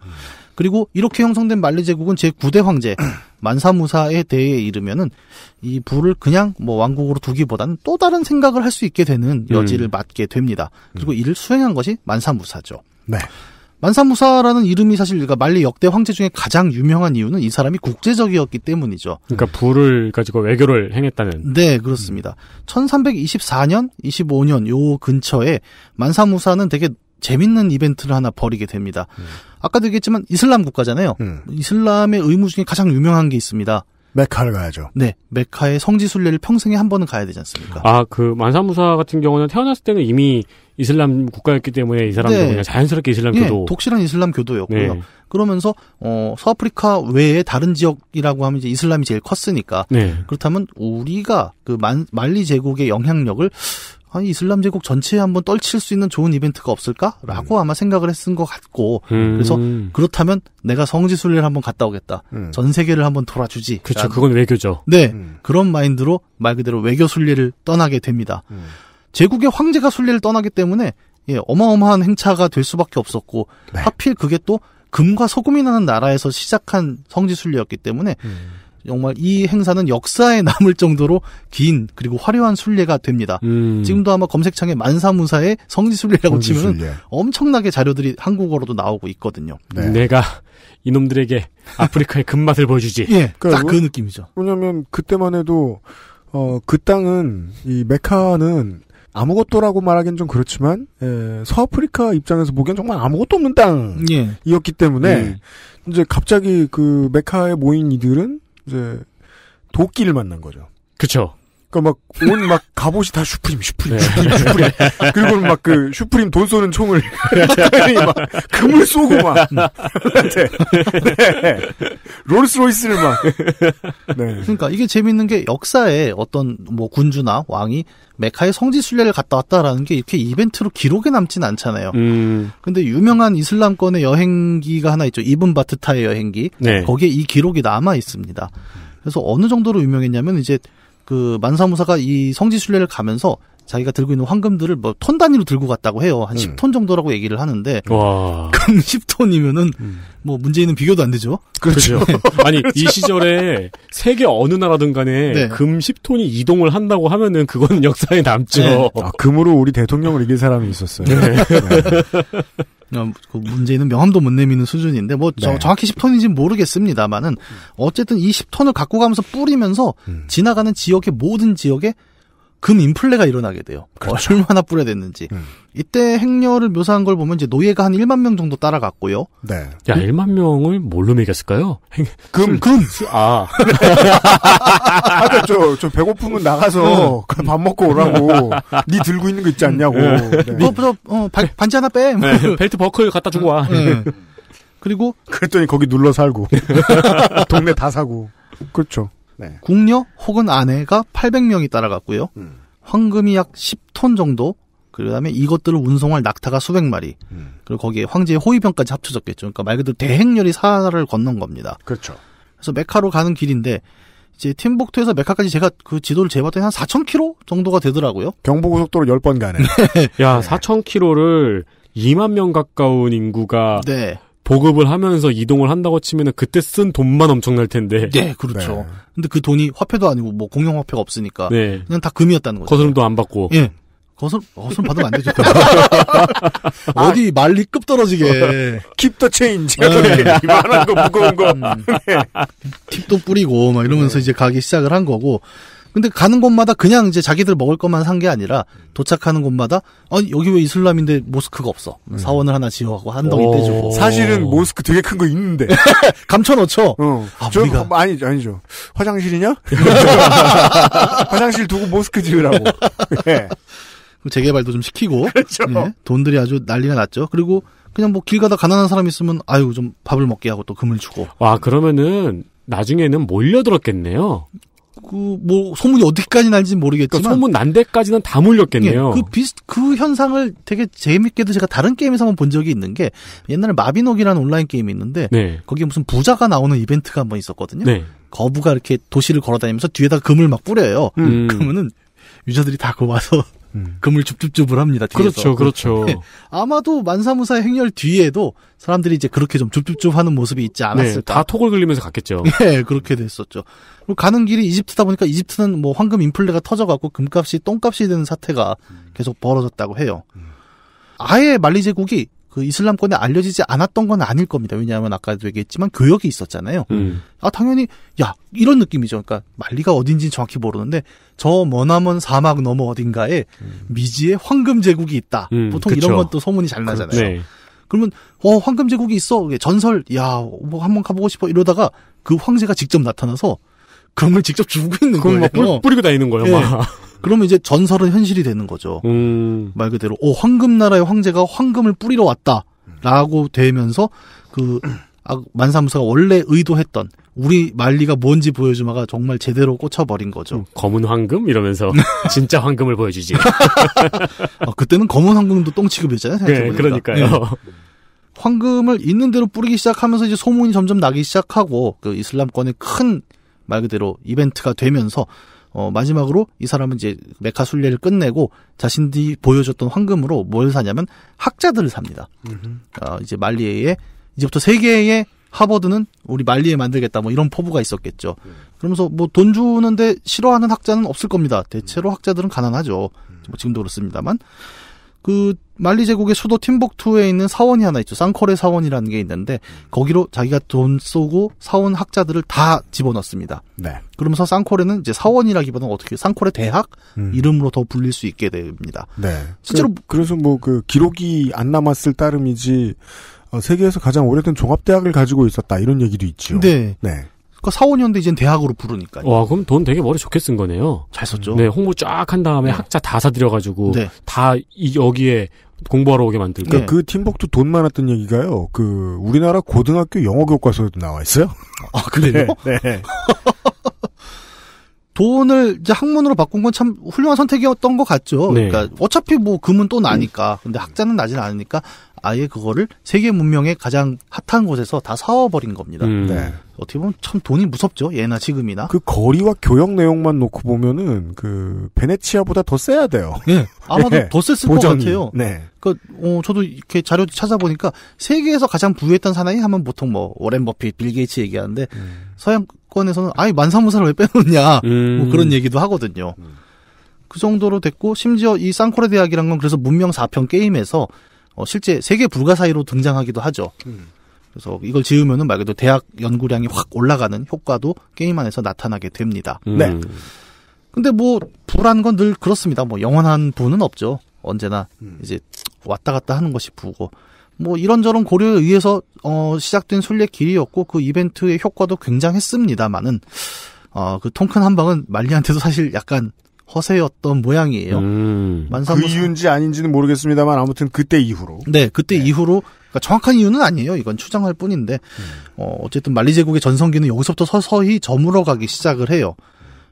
그리고 이렇게 형성된 만리 제국은 제9대 황제 만사무사에 대해 이르면은 이 부를 그냥 뭐 왕국으로 두기보다는 또 다른 생각을 할 수 있게 되는 여지를 음. 맞게 됩니다. 그리고 음. 이를 수행한 것이 만사무사죠. 네. 만사무사라는 이름이 사실 그러니까 말리 역대 황제 중에 가장 유명한 이유는 이 사람이 국제적이었기 때문이죠. 그러니까 부를 가지고 외교를 행했다는. 네, 그렇습니다. 1324년, 25년 요 근처에 만사무사는 되게 재밌는 이벤트를 하나 벌이게 됩니다. 음. 아까도 얘기했지만 이슬람 국가잖아요. 음. 이슬람의 의무 중에 가장 유명한 게 있습니다. 메카를 가야죠. 네, 메카의 성지 순례를 평생에 한 번은 가야 되지 않습니까? 아, 그 만사무사 같은 경우는 태어났을 때는 이미 이슬람 국가였기 때문에 이 사람도 네. 그냥 자연스럽게 이슬람 예, 교도 독실한 이슬람 교도였고요. 네. 그러면서 어 서아프리카 외에 다른 지역이라고 하면 이제 이슬람이 제일 컸으니까 네. 그렇다면 우리가 그 만, 말리 제국의 영향력을 아니 이슬람 제국 전체에 한번 떨칠 수 있는 좋은 이벤트가 없을까라고 음. 아마 생각을 했은 것 같고 음. 그래서 그렇다면 내가 성지 순례를 한번 갔다 오겠다 음. 전 세계를 한번 돌아주지 그렇죠 그건 외교죠 네 음. 그런 마인드로 말 그대로 외교 순례를 떠나게 됩니다 음. 제국의 황제가 순례를 떠나기 때문에 예, 어마어마한 행차가 될 수밖에 없었고 네. 하필 그게 또 금과 소금이 나는 나라에서 시작한 성지 순례였기 때문에 음. 정말 이 행사는 역사에 남을 정도로 긴 그리고 화려한 순례가 됩니다. 음. 지금도 아마 검색창에 만사무사의 성지순례라고 성지 치면 순례. 엄청나게 자료들이 한국어로도 나오고 있거든요. 네. 내가 이놈들에게 아프리카의 금맛을 보여주지. 예, 그러니까 딱그 느낌이죠. 왜냐하면 그때만 해도 어, 그 땅은 이 메카는 아무것도라고 말하기는 좀 그렇지만 에, 예, 서아프리카 입장에서 보기엔 정말 아무것도 없는 땅이었기 예. 때문에 예. 이제 갑자기 그 메카에 모인 이들은 이제 도끼를 만난 거죠. 그렇죠. 그러니까 막온 막 갑옷이 다 슈프림 슈프림 슈프림 슈프림 그리고 막 그 슈프림 돈 쏘는 총을 막 금을 쏘고 막 네. 롤스로이스를 막 네. 그러니까 이게 재밌는 게 역사에 어떤 뭐 군주나 왕이 메카의 성지 순례를 갔다 왔다라는 게 이렇게 이벤트로 기록에 남진 않잖아요. 음. 근데 유명한 이슬람권의 여행기가 하나 있죠. 이븐 바트타의 여행기. 네. 거기에 이 기록이 남아 있습니다. 그래서 어느 정도로 유명했냐면 이제 그 만사무사가 이 성지순례를 가면서 자기가 들고 있는 황금들을 뭐 톤 단위로 들고 갔다고 해요. 한 음. 10톤 정도라고 얘기를 하는데. 와. 그럼 10톤이면은 음. 뭐문제는 비교도 안 되죠. 그렇죠. 그렇죠. 아니 그렇죠. 이 시절에 세계 어느 나라든 간에 네. 금 10톤이 이동을 한다고 하면은 그건 역사에 남죠. 네. 아, 금으로 우리 대통령을 이길 사람이 있었어요. 네. 네. 어, 그 문제는 명함도 못 내미는 수준인데 뭐 네. 정확히 10톤인지는 모르겠습니다만은 어쨌든 이 10톤을 갖고 가면서 뿌리면서 음. 지나가는 지역의 모든 지역에 금 인플레가 일어나게 돼요. 뭐 그렇죠. 얼마나 뿌려야됐는지 음. 이때 행렬을 묘사한 걸 보면 이제 노예가 한 1만 명 정도 따라갔고요. 네. 야, 1만 명을 뭘로 매겼을까요? 금, 금. 아. 아, 저, 저 배고프면 나가서 응. 밥 먹고 오라고. 니 들고 있는 거 있지 않냐고. 응. 네. 너, 뭐, 너, 뭐, 어, 바, 반지 하나 빼. 네, 벨트 버클 갖다 주고 와. 네. 그리고. 그랬더니 거기 눌러 살고. 동네 다 사고. 그렇죠. 네. 궁녀 혹은 아내가 800명이 따라갔고요. 음. 황금이 약 10톤 정도. 그다음에 이것들을 운송할 낙타가 수백 마리. 음. 그리고 거기에 황제의 호위병까지 합쳐졌겠죠. 그러니까 말 그대로 대행렬이 사하를 걷는 겁니다. 그렇죠. 그래서 메카로 가는 길인데 이제 팀복투에서 메카까지 제가 그 지도를 재봤더니 한 4,000km 정도가 되더라고요. 경부고속도로 10번 가네. 네. 야, 4,000km를 2만 명 가까운 인구가 네. 보급을 하면서 이동을 한다고 치면은 그때 쓴 돈만 엄청날 텐데. 네, 그렇죠. 네. 근데 그 돈이 화폐도 아니고 뭐 공용 화폐가 없으니까 네. 그냥 다 금이었다는 거죠. 거스름도 안 받고. 예. 거슬 거슬 받으면 안 되죠. 어디 말리 급 떨어지게. 킵 더 체인지. 네. 이만한 거 무거운 거. 음. 네. 팁도 뿌리고 막 이러면서 네. 이제 가기 시작을 한 거고 근데 가는 곳마다 그냥 이제 자기들 먹을 것만 산 게 아니라 도착하는 곳마다 아 여기 왜 이슬람인데 모스크가 없어 음. 사원을 하나 지어갖고 한 덩이 어. 떼주고 사실은 어. 모스크 되게 큰 거 있는데 감춰놓죠. 어. 아, 저, 우리가 뭐, 아니 아니죠 화장실이냐? 화장실 두고 모스크 지으라고. 네. 재개발도 좀 시키고 그렇죠. 네. 돈들이 아주 난리가 났죠. 그리고 그냥 뭐 길 가다 가난한 사람 있으면 아유 좀 밥을 먹게 하고 또 금을 주고. 와 그러면은 나중에는 몰려들었겠네요. 그뭐 소문이 어디까지 날지 는 모르겠지만 그러니까 소문 난 데까지는 다 몰렸겠네요. 예, 그 비슷 그 현상을 되게 재밌게도 제가 다른 게임에서 한번 본 적이 있는 게 옛날에 마비노기라는 온라인 게임이 있는데 네. 거기에 무슨 부자가 나오는 이벤트가 한번 있었거든요. 네. 거부가 이렇게 도시를 걸어다니면서 뒤에다 금을 막 뿌려요. 음. 그러면은 유저들이 다 그 와서 금을 음. 줍줍줍을 합니다. 뒤에서. 그렇죠, 그렇죠. 네. 아마도 만사무사 의 행렬 뒤에도 사람들이 이제 그렇게 좀 줍줍줍하는 모습이 있지 네, 않았을까. 네, 다 톡을 긁리면서 갔겠죠. 네, 그렇게 됐었죠. 그리고 가는 길이 이집트다 보니까 이집트는 뭐 황금 인플레가 터져갖고 금값이 똥값이 되는 사태가 음. 계속 벌어졌다고 해요. 음. 아예 말리 제국이 그 이슬람권에 알려지지 않았던 건 아닐 겁니다. 왜냐하면 아까도 얘기했지만 교역이 있었잖아요. 음. 아 당연히 야 이런 느낌이죠. 그러니까 말리가 어딘지 정확히 모르는데 저 머나먼 사막 너머 어딘가에 음. 미지의 황금 제국이 있다. 음, 보통 그쵸. 이런 건 또 소문이 잘 그, 나잖아요. 그, 네. 그러면 어 황금 제국이 있어 전설 야 뭐 한번 가보고 싶어 이러다가 그 황제가 직접 나타나서 그런 걸 직접 주고 있는 거예요. 뿌리고 다니는 거예요. 네. 음. 그러면 이제 전설은 현실이 되는 거죠. 음. 말 그대로 오 황금 나라의 황제가 황금을 뿌리러 왔다라고 되면서 그 아, 만사무사가 원래 의도했던 우리 만리가 뭔지 보여주마가 정말 제대로 꽂혀버린 거죠. 음, 검은 황금 이러면서 진짜 황금을 보여주지. 어, 그때는 검은 황금도 똥치급이었잖아요. 네, 그러니까요. 네. 황금을 있는 대로 뿌리기 시작하면서 이제 소문이 점점 나기 시작하고 그 이슬람권의 큰말 그대로 이벤트가 되면서 어, 마지막으로 이 사람은 이제 메카 순례를 끝내고 자신들이 보여줬던 황금으로 뭘 사냐면 학자들을 삽니다. 어, 이제 말리에 이제부터 세계의 하버드는 우리 말리에 만들겠다 뭐 이런 포부가 있었겠죠. 음. 그러면서 뭐 돈 주는데 싫어하는 학자는 없을 겁니다. 대체로 음. 학자들은 가난하죠. 음. 뭐 지금도 그렇습니다만 그 말리 제국의 수도 팀복투에 있는 사원이 하나 있죠. 쌍커레 사원이라는 게 있는데 거기로 자기가 돈쓰고 사원 학자들을 다 집어넣습니다. 네. 그러면서 쌍커레는 이제 사원이라기보다는 어떻게 쌍커레 대학 음. 이름으로 더 불릴 수 있게 됩니다. 네. 실제로 그, 래서 뭐 그 기록이 안 남았을 따름이지 어, 세계에서 가장 오래된 종합대학을 가지고 있었다 이런 얘기도 있죠. 네. 네. 그 4, 5년도 이젠 대학으로 부르니까요. 와, 그럼 돈 되게 머리 좋게 쓴 거네요. 잘 썼죠. 네, 홍보 쫙 한 다음에 네. 학자 다 사들여가지고 네. 다 이, 여기에 공부하러 오게 만들고. 그러니까 네. 그 팀복도 돈 많았던 얘기가요. 그 우리나라 고등학교 영어 교과서에도 나와 있어요. 아, 그래요? 네. 네. 돈을 이제 학문으로 바꾼 건 참 훌륭한 선택이었던 것 같죠. 네. 그러니까 어차피 뭐 금은 또 나니까. 음. 근데 학자는 나진 않으니까 아예 그거를 세계 문명의 가장 핫한 곳에서 다 사와버린 겁니다. 음. 네. 어떻게 보면 참 돈이 무섭죠. 예나 지금이나. 그 거리와 교역 내용만 놓고 보면은 그 베네치아보다 더 세야 돼요. 예. 아마도 예. 더 셌을 보전이. 것 같아요. 네. 그, 어, 저도 이렇게 자료 찾아보니까 세계에서 가장 부유했던 사나이 하면 보통 뭐 워렌 버핏, 빌 게이츠 얘기하는데 음. 서양권에서는 아예 만사무사를 왜 빼놓냐 뭐 음. 뭐 그런 얘기도 하거든요. 음. 그 정도로 됐고 심지어 이 쌍코레 대학이란 건 그래서 문명 4편 게임에서 어, 실제 세계 불가 사이로 등장하기도 하죠. 음. 그래서 이걸 지으면은 말 그대로 대학 연구량이 확 올라가는 효과도 게임 안에서 나타나게 됩니다. 음. 네. 근데 뭐 부란 건늘 그렇습니다. 뭐 영원한 부는 없죠. 언제나 음. 이제 왔다 갔다 하는 것이 부고 뭐 이런저런 고려에 의해서 어 시작된 순례 길이었고 그 이벤트의 효과도 굉장했습니다만은 어그 통큰 한 방은 말리한테도 사실 약간 허세였던 모양이에요. 음. 만사무그 이유인지 아닌지는 모르겠습니다만 아무튼 그때 이후로. 네, 그때 네. 이후로 그러니까 정확한 이유는 아니에요. 이건 추정할 뿐인데 음. 어, 어쨌든 말리 제국의 전성기는 여기서부터 서서히 저물어가기 시작을 해요.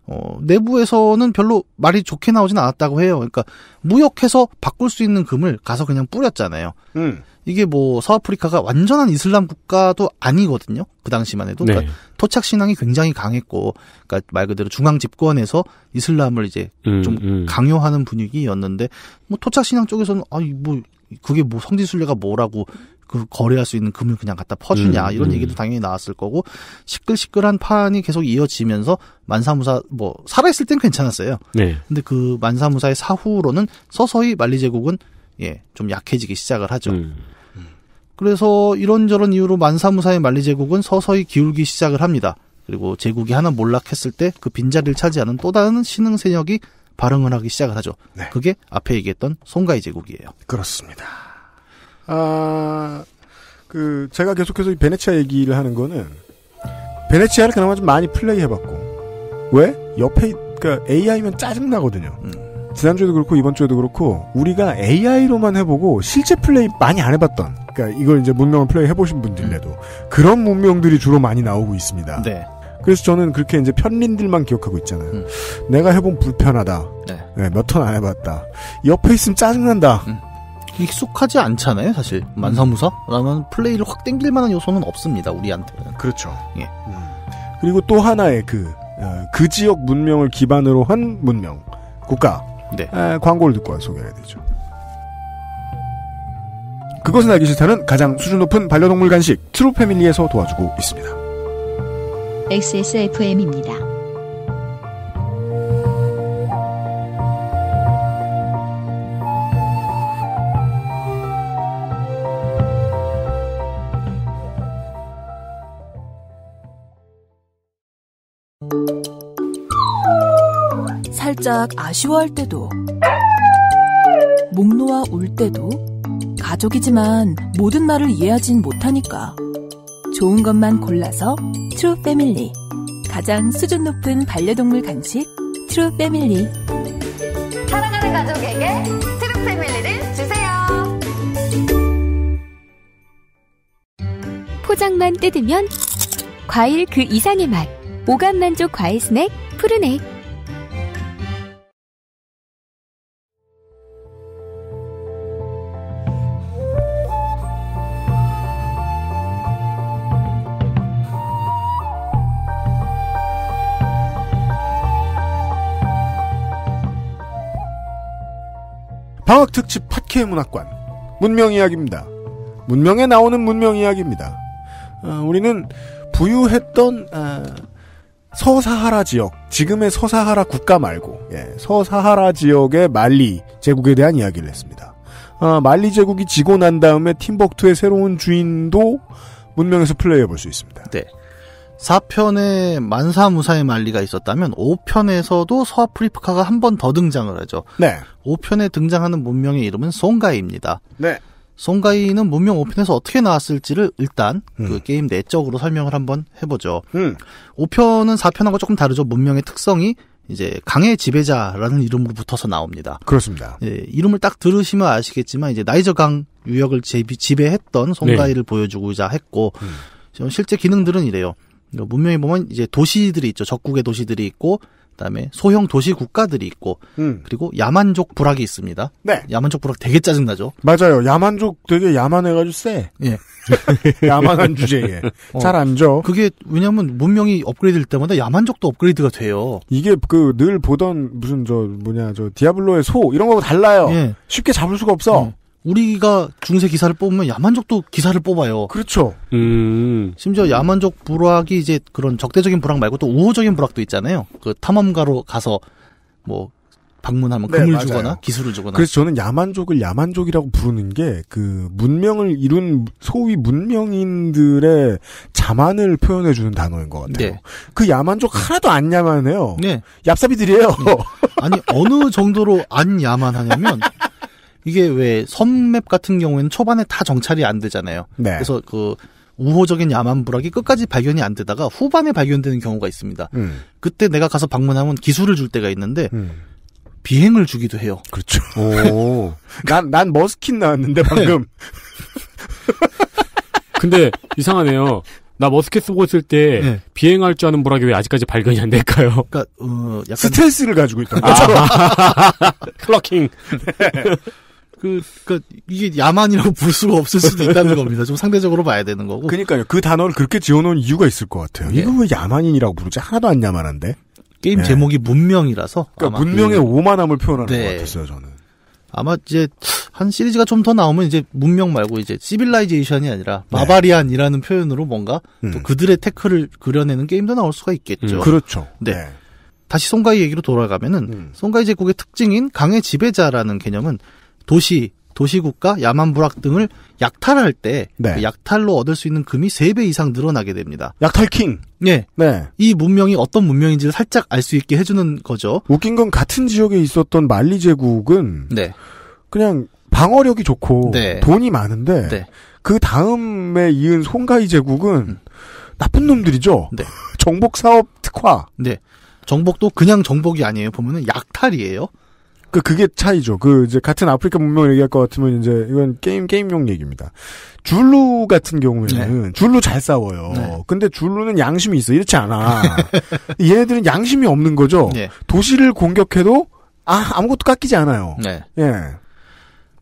어, 내부에서는 별로 말이 좋게 나오진 않았다고 해요. 그러니까 무역해서 바꿀 수 있는 금을 가서 그냥 뿌렸잖아요. 음. 이게 뭐 서아프리카가 완전한 이슬람 국가도 아니거든요. 그 당시만 해도 그러니까 네. 그러니까 토착 신앙이 굉장히 강했고, 그러니까 말 그대로 중앙 집권에서 이슬람을 이제 음, 좀 음. 강요하는 분위기였는데, 뭐 토착 신앙 쪽에서는 아니 뭐 그게 뭐 성지순례가 뭐라고 그 거래할 수 있는 금을 그냥 갖다 퍼주냐 음, 이런 음. 얘기도 당연히 나왔을 거고 시끌시끌한 판이 계속 이어지면서 만사무사 뭐 살아있을 땐 괜찮았어요. 네. 근데 그 만사무사의 사후로는 서서히 말리 제국은 예, 좀 약해지기 시작을 하죠. 음. 그래서 이런저런 이유로 만사무사의 만리 제국은 서서히 기울기 시작을 합니다. 그리고 제국이 하나 몰락했을 때 그 빈자리를 차지하는 또 다른 신흥 세력이 발흥을 하기 시작을 하죠. 네. 그게 앞에 얘기했던 송가이 제국이에요. 그렇습니다. 아, 그 제가 계속해서 이 베네치아 얘기를 하는 거는 베네치아를 그나마 좀 많이 플레이해봤고 왜 옆에 그 그러니까 AI면 짜증 나거든요. 음. 지난주에도 그렇고 이번 주에도 그렇고 우리가 AI로만 해보고 실제 플레이 많이 안 해봤던 그러니까 이걸 이제 문명을 플레이 해보신 분들래도 음. 그런 문명들이 주로 많이 나오고 있습니다. 네. 그래서 저는 그렇게 이제 편린들만 기억하고 있잖아요. 음. 내가 해본 불편하다. 네. 네, 몇 턴 안 해봤다. 옆에 있으면 짜증난다. 음. 익숙하지 않잖아요, 사실. 만사무사라면 플레이를 확 땡길 만한 요소는 없습니다, 우리한테는. 그렇죠. 예. 음. 그리고 또 하나의 그, 어, 그 지역 문명을 기반으로 한 문명, 국가. 네. 에, 광고를 듣고 소개해야 되죠. 그것은 알기 싫다는 가장 수준 높은 반려동물 간식 트루 패밀리에서 도와주고 있습니다. XSFM입니다. 고작 아쉬워할 때도, 목 놓아 울 때도, 가족이지만 모든 말을 이해하진 못하니까. 좋은 것만 골라서 트루 패밀리. 가장 수준 높은 반려동물 간식 트루 패밀리. 사랑하는 가족에게 트루 패밀리를 주세요. 포장만 뜯으면 과일 그 이상의 맛. 오감 만족 과일 스낵 푸르넥. 방학특집 팟캐 문학관 문명이야기입니다. 문명에 나오는 문명이야기입니다. 어, 우리는 부유했던 어, 서사하라 지역, 지금의 서사하라 국가 말고 예, 서사하라 지역의 말리 제국에 대한 이야기를 했습니다. 어, 말리 제국이 지고 난 다음에 팀벅트의 새로운 주인도 문명에서 플레이해 볼 수 있습니다. 네. 4편에 만사무사의 만리가 있었다면 5편에서도 서아프리카가 한 번 더 등장을 하죠. 네. 5편에 등장하는 문명의 이름은 송가이입니다. 네. 송가이는 문명 5편에서 어떻게 나왔을지를 일단 그 음. 그 게임 내적으로 설명을 한번 해보죠. 음. 5편은 4편하고 조금 다르죠. 문명의 특성이 이제 강의 지배자라는 이름으로 붙어서 나옵니다. 그렇습니다. 예, 이름을 딱 들으시면 아시겠지만 이제 나이저 강 유역을 지배했던 송가이를 네. 보여주고자 했고 음. 실제 기능들은 이래요. 그러니까 문명이 보면 이제 도시들이 있죠. 적국의 도시들이 있고 그다음에 소형 도시 국가들이 있고 음. 그리고 야만족 불악이 있습니다. 네. 야만족 불악 되게 짜증나죠. 맞아요. 야만족 되게 야만해가지고 쎄. 예. 야만한 주제에 어. 잘안 줘. 그게 왜냐하면 문명이 업그레이드될 때마다 야만족도 업그레이드가 돼요. 이게 그 늘 보던 무슨 저 뭐냐 저 디아블로의 소 이런 거하고 달라요. 예. 쉽게 잡을 수가 없어. 음. 우리가 중세 기사를 뽑으면 야만족도 기사를 뽑아요. 그렇죠. 음. 심지어 야만족 불확이 이제 그런 적대적인 불확 말고 또 우호적인 불확도 있잖아요. 그 탐험가로 가서 뭐 방문하면 네, 금을 맞 주거나 기술을 주거나. 그래서 저는 야만족을 야만족이라고 부르는 게 그 문명을 이룬 소위 문명인들의 자만을 표현해 주는 단어인 것 같아요. 네. 그 야만족 하나도 안 야만해요. 네. 얍삽이들이에요. 네. 아니 어느 정도로 안 야만하냐면 이게 왜 선맵 같은 경우에는 초반에 다 정찰이 안 되잖아요. 네. 그래서 그 우호적인 야만부락이 끝까지 발견이 안 되다가 후반에 발견되는 경우가 있습니다. 음. 그때 내가 가서 방문하면 기술을 줄 때가 있는데 음. 비행을 주기도 해요. 그렇죠. 오. 난, 난 머스킨 나왔는데 방금. 네. 근데 이상하네요. 나 머스켓 쓰고 있을 때 네. 비행할 줄 아는 보라기왜 아직까지 발견이 안 될까요? 그러니까 어, 약간... 스트레스를 가지고 있다. 아, 클러킹. 네. 그, 그니까, 이게 야만이라고 볼 수가 없을 수도 있다는 겁니다. 좀 상대적으로 봐야 되는 거고. 그니까요. 그 단어를 그렇게 지어놓은 이유가 있을 것 같아요. 예. 이거 왜 야만인이라고 부르지? 하나도 안 야만한데? 게임 예. 제목이 문명이라서. 그니까 문명의 그... 오만함을 표현하는 네. 것 같았어요, 저는. 아마 이제, 한 시리즈가 좀 더 나오면 이제 문명 말고 이제 시빌라이제이션이 아니라 마바리안이라는 네. 표현으로 뭔가 음. 또 그들의 태클을 그려내는 게임도 나올 수가 있겠죠. 음, 그렇죠. 네. 네. 다시 송가이 얘기로 돌아가면은 음. 송가이 제국의 특징인 강의 지배자라는 개념은 도시, 도시국가, 야만부락 등을 약탈할 때 네. 그 약탈로 얻을 수 있는 금이 3배 이상 늘어나게 됩니다. 약탈킹. 네. 네. 이 문명이 어떤 문명인지를 살짝 알 수 있게 해주는 거죠. 웃긴 건 같은 지역에 있었던 말리 제국은 네. 그냥 방어력이 좋고 네. 돈이 많은데 네. 그 다음에 이은 송가이 제국은 음. 나쁜 놈들이죠. 네. 정복 사업 특화. 네. 정복도 그냥 정복이 아니에요. 보면은 약탈이에요. 그 그게 차이죠. 그 이제 같은 아프리카 문명 을 얘기할 것 같으면 이제 이건 게임 게임용 얘기입니다. 줄루 같은 경우에는 네. 줄루 잘 싸워요. 네. 근데 줄루는 양심이 있어. 이렇지 않아. 얘네들은 양심이 없는 거죠. 네. 도시를 공격해도 아 아무것도 깎이지 않아요. 네. 예.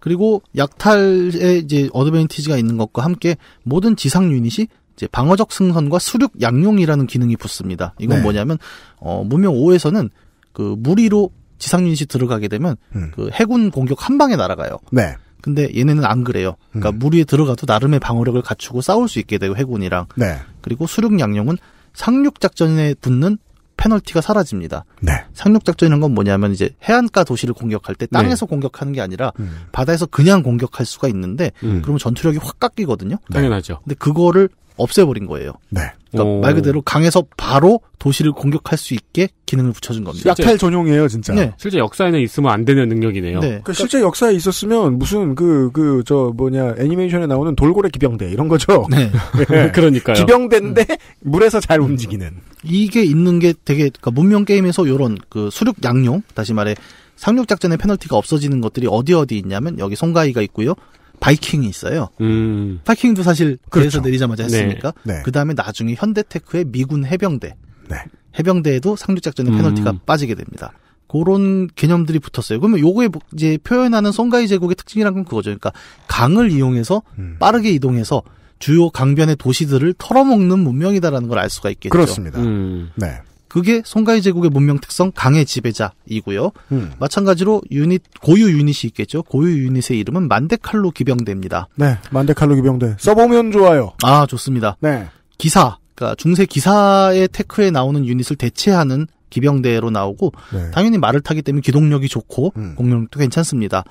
그리고 약탈의 이제 어드밴티지가 있는 것과 함께 모든 지상 유닛이 이제 방어적 승선과 수륙 양용이라는 기능이 붙습니다. 이건 네. 뭐냐면 어 문명 5에서는 그 무리로 지상 유닛이 들어가게 되면 음. 그 해군 공격 한 방에 날아가요. 네. 근데 얘네는 안 그래요. 그러니까 음. 물 위에 들어가도 나름의 방어력을 갖추고 싸울 수 있게 되고 해군이랑 네. 그리고 수륙 양용은 상륙 작전에 붙는 페널티가 사라집니다. 네. 상륙 작전이란 건 뭐냐면 이제 해안가 도시를 공격할 때 땅에서 네. 공격하는 게 아니라 음. 바다에서 그냥 공격할 수가 있는데 음. 그러면 전투력이 확 깎이거든요. 네. 당연하죠. 근데 그거를 없애버린 거예요. 네. 그러니까 말 그대로 강에서 바로 도시를 공격할 수 있게 기능을 붙여준 겁니다. 약탈 전용이에요, 진짜. 네. 실제 역사에는 있으면 안 되는 능력이네요. 네. 그러니까, 그러니까 실제 역사에 있었으면 무슨 그 그 저 뭐냐 애니메이션에 나오는 돌고래 기병대 이런 거죠. 네. 네. 그러니까요. 기병대인데 물에서 잘 움직이는. 이게 있는 게 되게 그러니까 문명 게임에서 요런그 수륙 양용 다시 말해 상륙 작전의 페널티가 없어지는 것들이 어디 어디 있냐면 여기 송가이가 있고요. 바이킹이 있어요. 음. 바이킹도 사실 그렇죠. 그래서 그렇죠. 내리자마자 네. 했으니까. 네. 네. 그 다음에 나중에 현대테크의 미군 해병대. 네. 해병대에도 상륙작전의 페널티가 음. 빠지게 됩니다. 그런 개념들이 붙었어요. 그러면 요거에 뭐 이제 표현하는 송가이 제국의 특징이란 건 그거죠. 그러니까 강을 이용해서 음. 빠르게 이동해서 주요 강변의 도시들을 털어먹는 문명이다라는 걸 알 수가 있겠죠. 그렇습니다. 음. 네. 그게 송가이 제국의 문명 특성 강의 지배자이고요. 음. 마찬가지로 유닛 고유 유닛이 있겠죠. 고유 유닛의 이름은 만데칼로 기병대입니다. 네, 만데칼로 기병대 써보면 좋아요. 아 좋습니다. 네, 기사 그러니까 중세 기사의 테크에 나오는 유닛을 대체하는 기병대로 나오고 네. 당연히 말을 타기 때문에 기동력이 좋고 음. 공격도 괜찮습니다.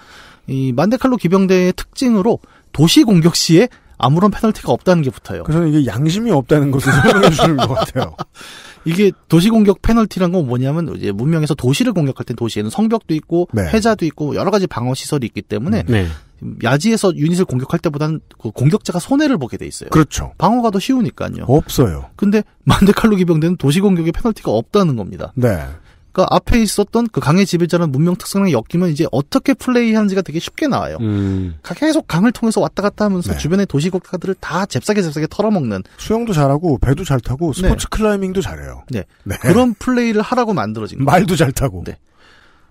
이 만데칼로 기병대의 특징으로 도시 공격 시에 아무런 페널티가 없다는 게 붙어요. 그래서 이게 양심이 없다는 것을 설명해 주는 것 같아요. 이게 도시 공격 페널티란 건 뭐냐면 이제 문명에서 도시를 공격할 때 도시에는 성벽도 있고 네. 회자도 있고 여러 가지 방어 시설이 있기 때문에 네. 야지에서 유닛을 공격할 때보다는 그 공격자가 손해를 보게 돼 있어요. 그렇죠. 방어가 더 쉬우니까요. 없어요. 근데 만데칼로 기병대는 도시 공격의 페널티가 없다는 겁니다. 네. 그니까 앞에 있었던 그 강의 지배자는 문명 특성을 엮이면 이제 어떻게 플레이하는지가 되게 쉽게 나와요. 음. 계속 강을 통해서 왔다 갔다 하면서 네. 주변의 도시 국가들을 다 잽싸게 잽싸게 털어먹는. 수영도 잘하고 배도 잘 타고 네. 스포츠 네. 클라이밍도 잘해요. 네. 네. 그런 플레이를 하라고 만들어진 거예요. 말도 잘 타고. 네.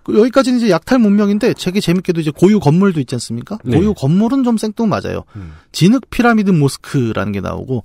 그 여기까지는 이제 약탈 문명인데 되게 재밌게도 이제 고유 건물도 있지 않습니까? 네. 고유 건물은 좀 생뚱맞아요. 음. 진흙 피라미드 모스크라는 게 나오고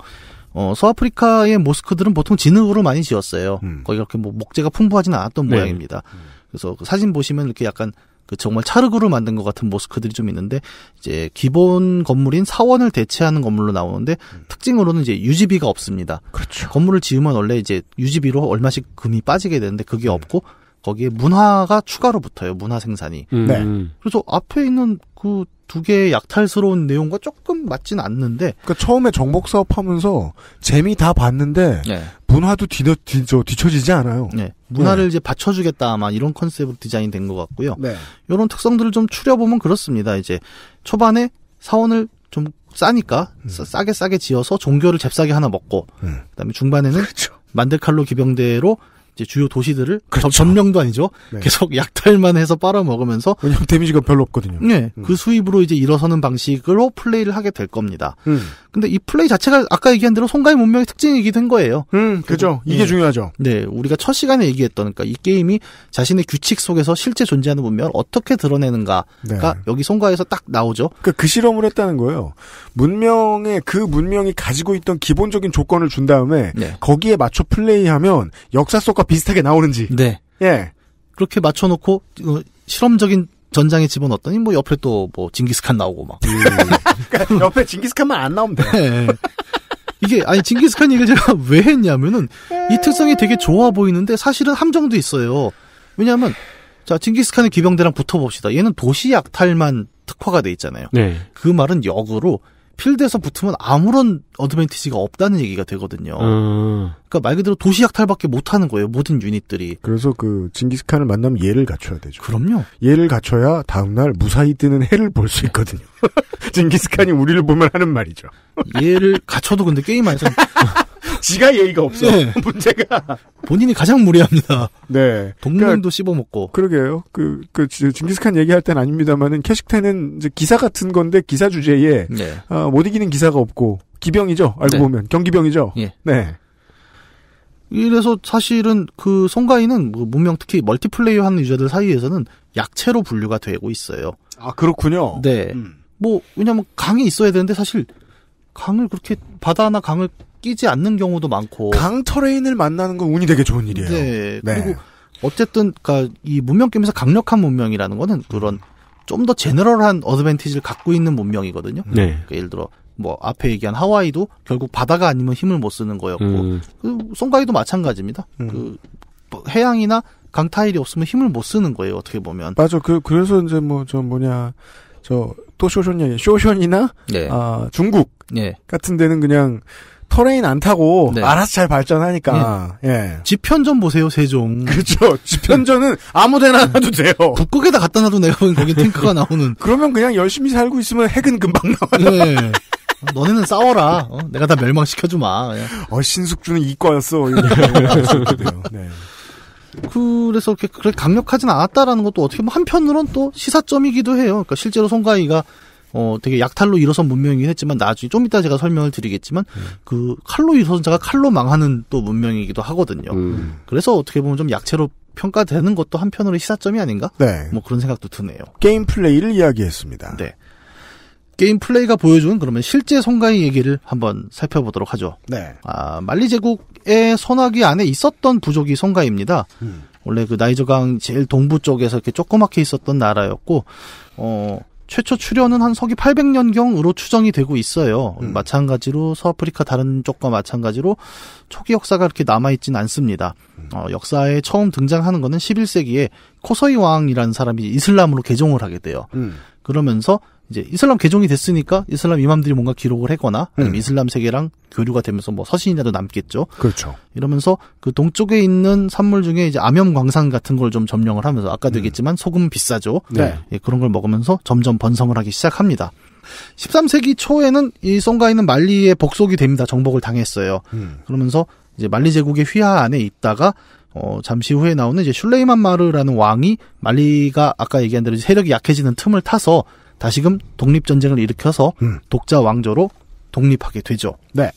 어, 서아프리카의 모스크들은 보통 진흙으로 많이 지었어요. 음. 거기 이렇게 뭐 목재가 풍부하지는 않았던 네. 모양입니다. 음. 그래서 그 사진 보시면 이렇게 약간 그 정말 찰흙으로 만든 것 같은 모스크들이 좀 있는데 이제 기본 건물인 사원을 대체하는 건물로 나오는데 음. 특징으로는 이제 유지비가 없습니다. 그렇죠. 건물을 지으면 원래 이제 유지비로 얼마씩 금이 빠지게 되는데 그게 네. 없고 거기에 문화가 추가로 붙어요. 문화 생산이. 네. 그래서 앞에 있는 그두 개의 약탈스러운 내용과 조금 맞진 않는데. 그니까 처음에 정복 사업하면서 재미 다 봤는데 네. 문화도 뒤너 뒤저 뒤쳐지지 않아요. 네. 네. 문화를 네. 이제 받쳐주겠다 아마 이런 컨셉으로 디자인된 것 같고요. 네. 이런 특성들을 좀 추려보면 그렇습니다. 이제 초반에 사원을 좀 싸니까 음. 싸게 싸게 지어서 종교를 잽싸게 하나 먹고 음. 그다음에 중반에는 그렇죠. 만들칼로 기병대로 이제 주요 도시들을 그렇죠. 전명도 아니죠. 네. 계속 약탈만 해서 빨아먹으면서 왜냐 데미지가 별로 없거든요. 네, 음. 그 수입으로 이제 일어서는 방식으로 플레이를 하게 될 겁니다. 음. 근데 이 플레이 자체가 아까 얘기한 대로 송가의 문명의 특징이된 거예요. 음, 그죠. 이게 네. 중요하죠. 네, 우리가 첫 시간에 얘기했던 그러니까 이 게임이 자신의 규칙 속에서 실제 존재하는 문명을 어떻게 드러내는가가 네. 여기 송가에서딱 나오죠. 그러니까 그 실험을 했다는 거예요. 문명의 그 문명이 가지고 있던 기본적인 조건을 준 다음에 네. 거기에 맞춰 플레이하면 역사 속과 기과 비슷하게 나오는지. 네. 예. 그렇게 맞춰놓고 어, 실험적인 전장에 집어넣었더니 뭐 옆에 또 뭐 징기스칸 나오고 막. 음. 그러니까 옆에 징기스칸만 안 나오면 돼. 네. 예, 예. 이게 아니 징기스칸 얘기를 제가 왜 했냐면은 이 특성이 되게 좋아 보이는데 사실은 함정도 있어요. 왜냐하면 자 징기스칸의 기병대랑 붙어봅시다. 얘는 도시 약탈만 특화가 돼 있잖아요. 네. 그 말은 역으로 필드에서 붙으면 아무런 어드밴티지가 없다는 얘기가 되거든요. 아. 그러니까 말 그대로 도시 약탈밖에 못 하는 거예요. 모든 유닛들이. 그래서 그 징기스칸을 만나면 예를 갖춰야 되죠. 그럼요. 예를 갖춰야 다음 날 무사히 뜨는 해를 볼 수 있거든요. 징기스칸이 우리를 보면 하는 말이죠. 예를 갖춰도 근데 게임 안에서 지가 예의가 없어. 네. 문제가 본인이 가장 무리합니다 네. 동물도 그러니까, 씹어먹고. 그러게요. 그, 그, 징기스칸 얘기할 땐 아닙니다만은 캐식텐은 이제 기사 같은 건데 기사 주제에 네. 어, 못 이기는 기사가 없고 기병이죠. 알고 네. 보면 경기병이죠. 예. 네. 이래서 사실은 그 송가인은 뭐 문명 특히 멀티플레이어 하는 유저들 사이에서는 약체로 분류가 되고 있어요. 아 그렇군요. 네. 음. 뭐 왜냐면 강이 있어야 되는데 사실 강을 그렇게 바다나 강을 바뀌지 않는 경우도 많고 강터레인을 만나는 건 운이 되게 좋은 일이에요. 네. 네. 그리고 어쨌든 그니까이 문명 게임에서 강력한 문명이라는 거는 그런 좀 더 제너럴한 어드밴티지를 갖고 있는 문명이거든요. 네. 그러니까 예를 들어 뭐 앞에 얘기한 하와이도 결국 바다가 아니면 힘을 못 쓰는 거였고 음. 그 송가이도 마찬가지입니다. 음. 그 뭐 해양이나 강 타일이 없으면 힘을 못 쓰는 거예요. 어떻게 보면 맞아. 그 그래서 이제 뭐 저 뭐냐 저또 쇼션이 쇼션이나 네. 아, 중국 네. 같은 데는 그냥 터레인 안 타고 네. 알아서 잘 발전하니까. 네. 예. 지편전 보세요, 세종. 그렇죠. 지편전은 아무데나 놔도 돼요. 북극에다 갖다 놔도 내가 보기 거기 탱크가 나오는. 그러면 그냥 열심히 살고 있으면 핵은 금방 나와요. 네. 어, 너네는 싸워라. 어? 내가 다 멸망시켜주마. 어, 신숙주는 이과였어. 네. 네. 그래서 그렇게 강력하진 않았다라는 것도 어떻게 보면 한편으론 또 시사점이기도 해요. 그러니까 실제로 송가이가 어, 되게 약탈로 일어선 문명이긴 했지만 나중에 좀 이따 제가 설명을 드리겠지만 음. 그 칼로 일어선 자가 칼로 망하는 또 문명이기도 하거든요. 음. 그래서 어떻게 보면 좀 약체로 평가되는 것도 한편으로 시사점이 아닌가? 네. 뭐 그런 생각도 드네요. 게임 플레이를 이야기했습니다. 네. 게임 플레이가 보여주는 그러면 실제 성가의 얘기를 한번 살펴보도록 하죠. 네. 아, 말리 제국의 선악이 안에 있었던 부족이 성가입니다. 음. 원래 그 나이저강 제일 동부 쪽에서 이렇게 조그맣게 있었던 나라였고, 어, 최초 출현은 한 서기 800년경으로 추정이 되고 있어요. 음. 마찬가지로 서아프리카 다른 쪽과 마찬가지로 초기 역사가 그렇게 남아있진 않습니다. 음. 어, 역사에 처음 등장하는 거는 11세기에 코서이 왕이라는 사람이 이슬람으로 개종을 하게 돼요. 음. 그러면서 이제 이슬람 개종이 됐으니까 이슬람 이맘들이 뭔가 기록을 했거나 아니면 음. 이슬람 세계랑 교류가 되면서 뭐 서신이라도 남겠죠. 그렇죠. 이러면서 그 동쪽에 있는 산물 중에 이제 암염 광산 같은 걸 좀 점령을 하면서 아까도 음. 얘기했지만 소금 비싸죠. 네. 예, 그런 걸 먹으면서 점점 번성을 하기 시작합니다. 13세기 초에는 이송가인은말리에 복속이 됩니다. 정복을 당했어요. 음. 그러면서 이제 말리 제국의 휘하 안에 있다가 어, 잠시 후에 나오는 이제 슐레이만 마르라는 왕이 말리가 아까 얘기한 대로 세력이 약해지는 틈을 타서 다시금 독립전쟁을 일으켜서 음. 독자 왕조로 독립하게 되죠. 네.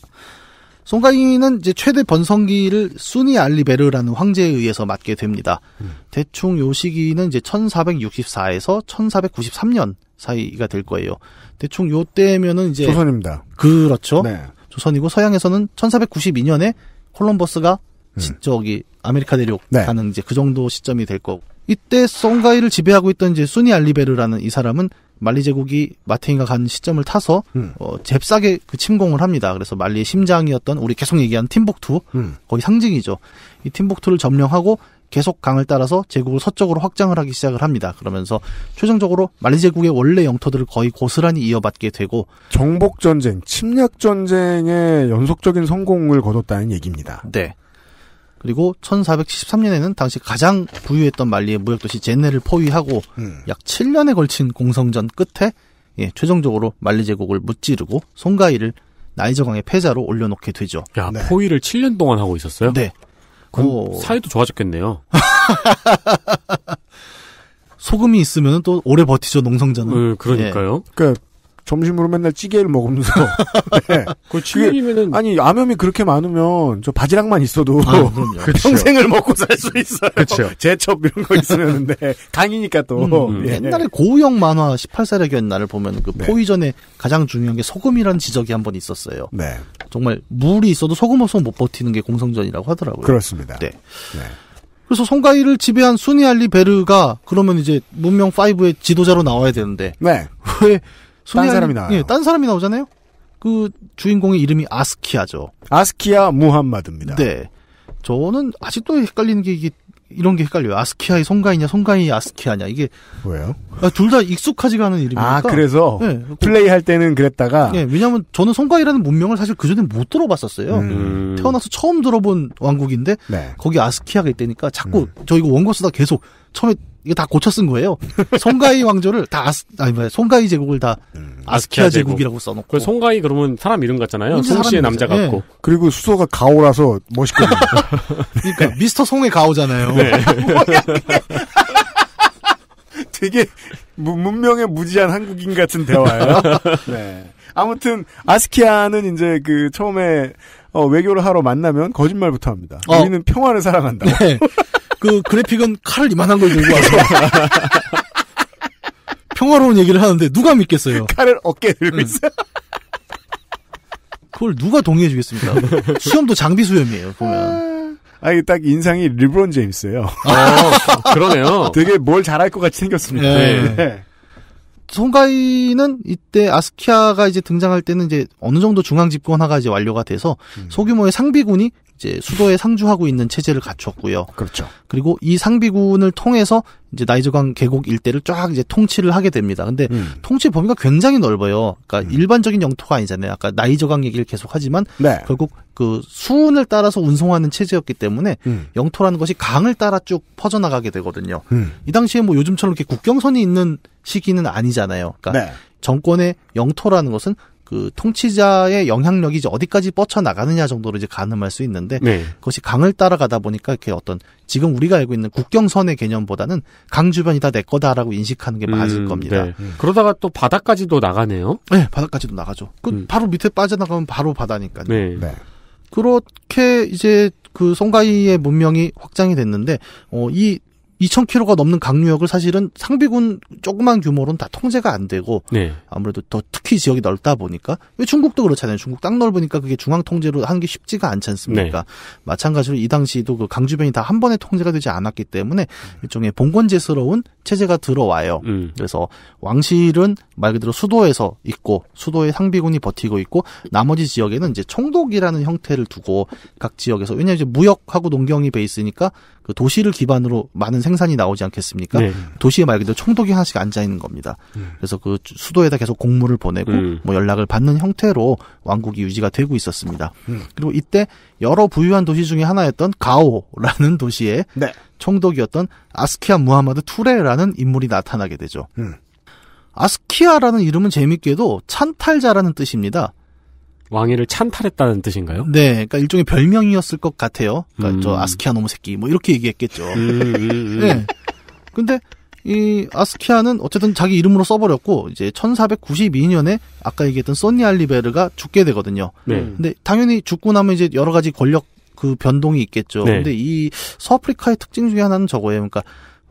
송가인은 이제 최대 번성기를 순이 알리베르라는 황제에 의해서 맞게 됩니다. 음. 대충 요 시기는 이제 1464에서 1493년 사이가 될 거예요. 대충 요 때면은 이제 조선입니다. 그렇죠. 네. 조선이고 서양에서는 1492년에 콜럼버스가 음. 시, 저기 아메리카 대륙 네. 가는 이제 그 정도 시점이 될 거고 이때 송가이를 지배하고 있던 이제 순이 알리베르라는 이 사람은 말리 제국이 마테인가간 시점을 타서 음. 어, 잽싸게 그 침공을 합니다. 그래서 말리의 심장이었던 우리 계속 얘기한 팀복투 음. 거의 상징이죠. 이 팀복투를 점령하고 계속 강을 따라서 제국을 서쪽으로 확장을 하기 시작을 합니다. 그러면서 최종적으로 말리 제국의 원래 영토들을 거의 고스란히 이어받게 되고 정복 전쟁, 침략 전쟁의 연속적인 성공을 거뒀다는 얘기입니다. 네. 그리고 1473년에는 당시 가장 부유했던 말리의 무역도시 제네를 포위하고 음. 약 7년에 걸친 공성전 끝에 예, 최종적으로 말리 제국을 무찌르고 송가이를 나이저강의 패자로 올려놓게 되죠. 야, 네. 포위를 7년 동안 하고 있었어요? 네. 그 뭐 사이도 좋아졌겠네요. 소금이 있으면 또 오래 버티죠, 농성전는 음, 네, 그러니까요. 예. 그러니까 점심으로 맨날 찌개를 먹으면서. 네. 그 치맥이면은 아니 암염이 그렇게 많으면 저 바지락만 있어도 아, 평생을 먹고 살 수 있어요. 그렇죠. 제첩 이런 거 있으면데 네. 강이니까 또 음, 음. 예. 옛날에 고우영 만화 18살의 견날를 보면 그 네. 포이전에 가장 중요한 게소금이란 지적이 한 번 있었어요. 네. 정말 물이 있어도 소금 없으면 못 버티는 게 공성전이라고 하더라고요. 그렇습니다. 네. 네. 그래서 송가이를 지배한 순이 알리 베르가 그러면 이제 문명 5의 지도자로 나와야 되는데 네. 왜딴 사람이 나와요. 예, 딴 사람이 나오잖아요. 그 주인공의 이름이 아스키아죠. 아스키아 무함마드입니다. 네. 저는 아직도 헷갈리는 게 이게 이런 게 헷갈려요. 아스키아의 송가이냐, 송가이 아스키아냐. 이게 왜요? 아, 둘 다 익숙하지가 않은 이름이니까. 아, 그래서 네. 플레이 할 때는 그랬다가 네, 왜냐면 저는 송가이라는 문명을 사실 그전에 못 들어봤었어요. 음. 음. 태어나서 처음 들어본 왕국인데 네. 거기 아스키아가 있다니까 자꾸 음. 저 이거 원고 쓰다 계속 처음에 이거 다 고쳐 쓴 거예요. 송가이 왕조를 다 아스, 아니 뭐야, 송가이 제국을 다 음, 아스키아, 제국. 제국이라고 써놓고. 그 송가이 그러면 사람 이름 같잖아요. 송씨의 남자 같고. 네. 그리고 수소가 가오라서 멋있거든요. 그러니까 네. 미스터 송의 가오잖아요. 네. 되게 문명의 무지한 한국인 같은 대화예요. 네. 아무튼 아스키아는 이제 그 처음에 어, 외교를 하러 만나면 거짓말부터 합니다. 어. 우리는 평화를 사랑한다. 네. 그 그래픽은 칼 이만한 걸 들고 와서 평화로운 얘기를 하는데 누가 믿겠어요? 칼을 어깨에 들고 응. 네. 있어. 그걸 누가 동의해 주겠습니까? 수염도 장비 수염이에요 보면. 아, 아니 딱 인상이 르브론 제임스예요. 어, 그러네요. 되게 뭘 잘할 것 같이 생겼습니다. 네. 네. 네. 송가이는 이때 아스키아가 이제 등장할 때는 이제 어느 정도 중앙 집권화가 이제 완료가 돼서 음. 소규모의 상비군이 이제 수도에 상주하고 있는 체제를 갖췄고요. 그렇죠. 그리고 이 상비군을 통해서 이제 나이저강 계곡 일대를 쫙 이제 통치를 하게 됩니다. 근데 음. 통치 범위가 굉장히 넓어요. 그러니까 음. 일반적인 영토가 아니잖아요. 아까 나이저강 얘기를 계속 하지만 네. 결국 그 수운을 따라서 운송하는 체제였기 때문에 음. 영토라는 것이 강을 따라 쭉 퍼져나가게 되거든요. 음. 이 당시에 뭐 요즘처럼 이렇게 국경선이 있는 시기는 아니잖아요. 그러니까 네. 정권의 영토라는 것은 그 통치자의 영향력이 이제 어디까지 뻗쳐 나가느냐 정도로 이제 가늠할 수 있는데 네. 그것이 강을 따라가다 보니까 이렇게 어떤 지금 우리가 알고 있는 국경선의 개념보다는 강 주변이 다 내 거다라고 인식하는 게 맞을 음, 겁니다. 네. 음. 그러다가 또 바다까지도 나가네요. 네, 바다까지도 나가죠. 그 음. 바로 밑에 빠져나가면 바로 바다니까요. 네. 네. 그렇게 이제 그 송가이의 문명이 확장이 됐는데 어, 이 2,000km가 넘는 강유역을 사실은 상비군 조그만 규모로는 다 통제가 안 되고 네. 아무래도 더 특히 지역이 넓다 보니까 왜 중국도 그렇잖아요. 중국 땅 넓으니까 그게 중앙 통제로 한 게 쉽지가 않지 않습니까? 네. 마찬가지로 이 당시도 그 강주변이 다 한 번에 통제가 되지 않았기 때문에 일종의 봉건제스러운 체제가 들어와요. 음. 그래서 왕실은 말 그대로 수도에서 있고 수도의 상비군이 버티고 있고 나머지 지역에는 이제 총독이라는 형태를 두고 각 지역에서 왜냐하면 이제 무역하고 농경이 베이스니까 그 도시를 기반으로 많은 생산이 나오지 않겠습니까? 네. 도시에 말 그대로 총독이 하나씩 앉아 있는 겁니다. 음. 그래서 그 수도에다 계속 공물을 보내고 음. 뭐 연락을 받는 형태로 왕국이 유지가 되고 있었습니다. 음. 그리고 이때 여러 부유한 도시 중에 하나였던 가오라는 도시에 네. 총독이었던 아스키아 무하마드 투레라는 인물이 나타나게 되죠. 음. 아스키아라는 이름은 재밌게도 찬탈자라는 뜻입니다. 왕위를 찬탈했다는 뜻인가요? 네, 그러니까 일종의 별명이었을 것 같아요. 그러니까 음. 저 아스키아 놈의 뭐 새끼 뭐 이렇게 얘기했겠죠. 음, 음, 음, 네. 근데 이 아스키아는 어쨌든 자기 이름으로 써버렸고 이제 1492년에 아까 얘기했던 써니 알리베르가 죽게 되거든요. 네. 음. 근데 당연히 죽고 나면 이제 여러 가지 권력 그 변동이 있겠죠. 네. 근데 이서프리카의 특징 중에 하나는 저거예요. 그러니까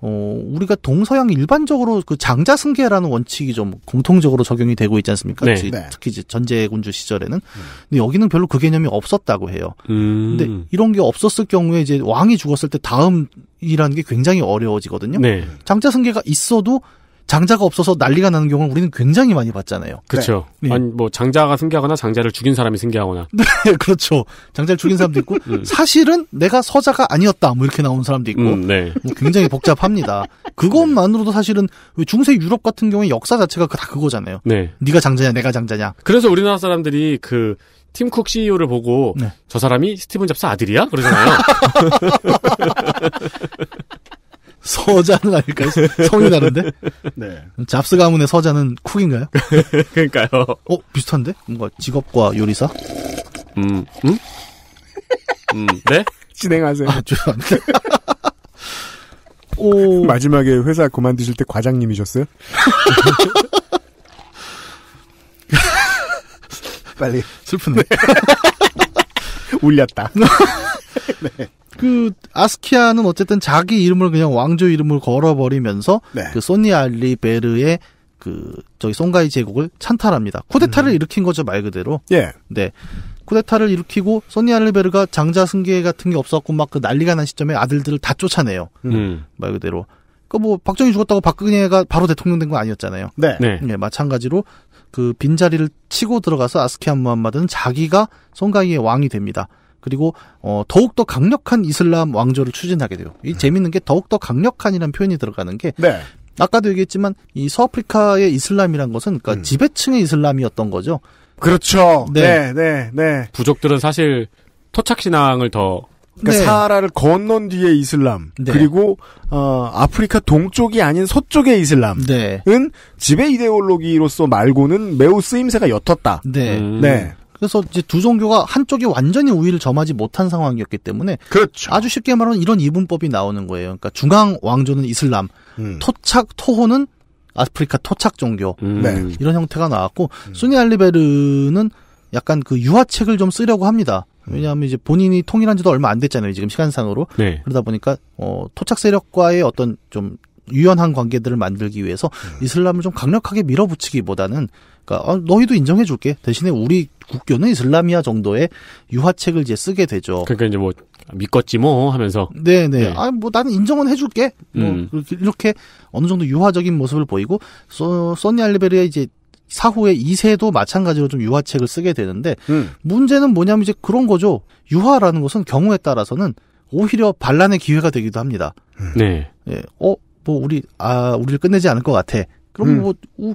어, 우리가 동서양 일반적으로 그 장자 승계라는 원칙이 좀 공통적으로 적용이 되고 있지 않습니까? 네. 특히 네. 이제 전제군주 시절에는. 음. 근데 여기는 별로 그 개념이 없었다고 해요. 음. 근데 이런 게 없었을 경우에 이제 왕이 죽었을 때 다음이라는 게 굉장히 어려워지거든요. 네. 장자 승계가 있어도 장자가 없어서 난리가 나는 경우는 우리는 굉장히 많이 봤잖아요. 그렇죠. 네. 예. 아니 뭐 장자가 승계하거나 장자를 죽인 사람이 승계하거나. 네, 그렇죠. 장자를 죽인 사람도 있고 음. 사실은 내가 서자가 아니었다 뭐 이렇게 나오는 사람도 있고. 음, 네. 뭐 굉장히 복잡합니다. 그것만으로도 사실은 중세 유럽 같은 경우에 역사 자체가 그 다 그거잖아요. 네. 네가 장자냐 내가 장자냐. 그래서 우리나라 사람들이 그 팀쿡 CEO를 보고 네. 저 사람이 스티븐 잡스 아들이야? 그러잖아요. 서자는 아닐까요? 성이 다른데? 네. 잡스 가문의 서자는 쿡인가요? 그러니까요. 어 비슷한데? 뭔가 직업과 요리사? 음, 음, 음, 네? 진행하세요. 아, 죄송합니다. 오. 마지막에 회사 그만두실 때 과장님이셨어요? 빨리. 네. 슬픈데. 울렸다. 네. 그 아스키아는 어쨌든 자기 이름을 그냥 왕조 이름을 걸어버리면서 네. 그 소니 알리베르의 그 저기 송가이 제국을 찬탈합니다. 쿠데타를 음. 일으킨 거죠 말 그대로. 예. 네. 쿠데타를 일으키고 소니 알리베르가 장자 승계 같은 게 없었고 막 그 난리가 난 시점에 아들들을 다 쫓아내요. 음. 음. 말 그대로. 그 뭐 박정희 죽었다고 박근혜가 바로 대통령 된 건 아니었잖아요. 네. 네. 네. 마찬가지로 그 빈자리를 치고 들어가서 아스키아 무함마드는 자기가 송가이의 왕이 됩니다. 그리고 어, 더욱더 강력한 이슬람 왕조를 추진하게 돼요. 이 음. 재밌는 게 더욱더 강력한이라는 표현이 들어가는 게 네. 아까도 얘기했지만 이 서아프리카의 이슬람이란 것은 그러니까 음. 지배층의 이슬람이었던 거죠. 그렇죠. 네, 네, 네. 네. 부족들은 사실 토착 신앙을 더 그러니까 네. 사하라를 건넌 뒤에 이슬람 네. 그리고 어 아프리카 동쪽이 아닌 서쪽의 이슬람은 네. 지배 이데올로기로서 말고는 매우 쓰임새가 옅었다. 네. 음. 네. 그래서 이제 두 종교가 한쪽이 완전히 우위를 점하지 못한 상황이었기 때문에 그렇죠. 아주 쉽게 말하면 이런 이분법이 나오는 거예요. 그러니까 중앙 왕조는 이슬람, 음. 토착 토호는 아프리카 토착 종교 음. 네. 이런 형태가 나왔고 음. 수니 알리베르는 약간 그 유화책을 좀 쓰려고 합니다. 음. 왜냐하면 이제 본인이 통일한 지도 얼마 안 됐잖아요. 지금 시간상으로. 네. 그러다 보니까 어 토착 세력과의 어떤 좀 유연한 관계들을 만들기 위해서 네. 이슬람을 좀 강력하게 밀어붙이기보다는 그러니까 아, 너희도 인정해줄게 대신에 우리 국교는 이슬람이야 정도의 유화책을 이제 쓰게 되죠. 그러니까 이제 뭐 믿겠지 뭐 하면서 네네 네. 네. 네. 아뭐 나는 인정은 해줄게 뭐 음. 이렇게 어느 정도 유화적인 모습을 보이고 써니 알리베르의 이제 사후에 2세도 마찬가지로 좀 유화책을 쓰게 되는데 음. 문제는 뭐냐면 이제 그런 거죠. 유화라는 것은 경우에 따라서는 오히려 반란의 기회가 되기도 합니다. 네. 예, 어뭐 우리 아 우리를 끝내지 않을 것 같아. 그럼 음. 뭐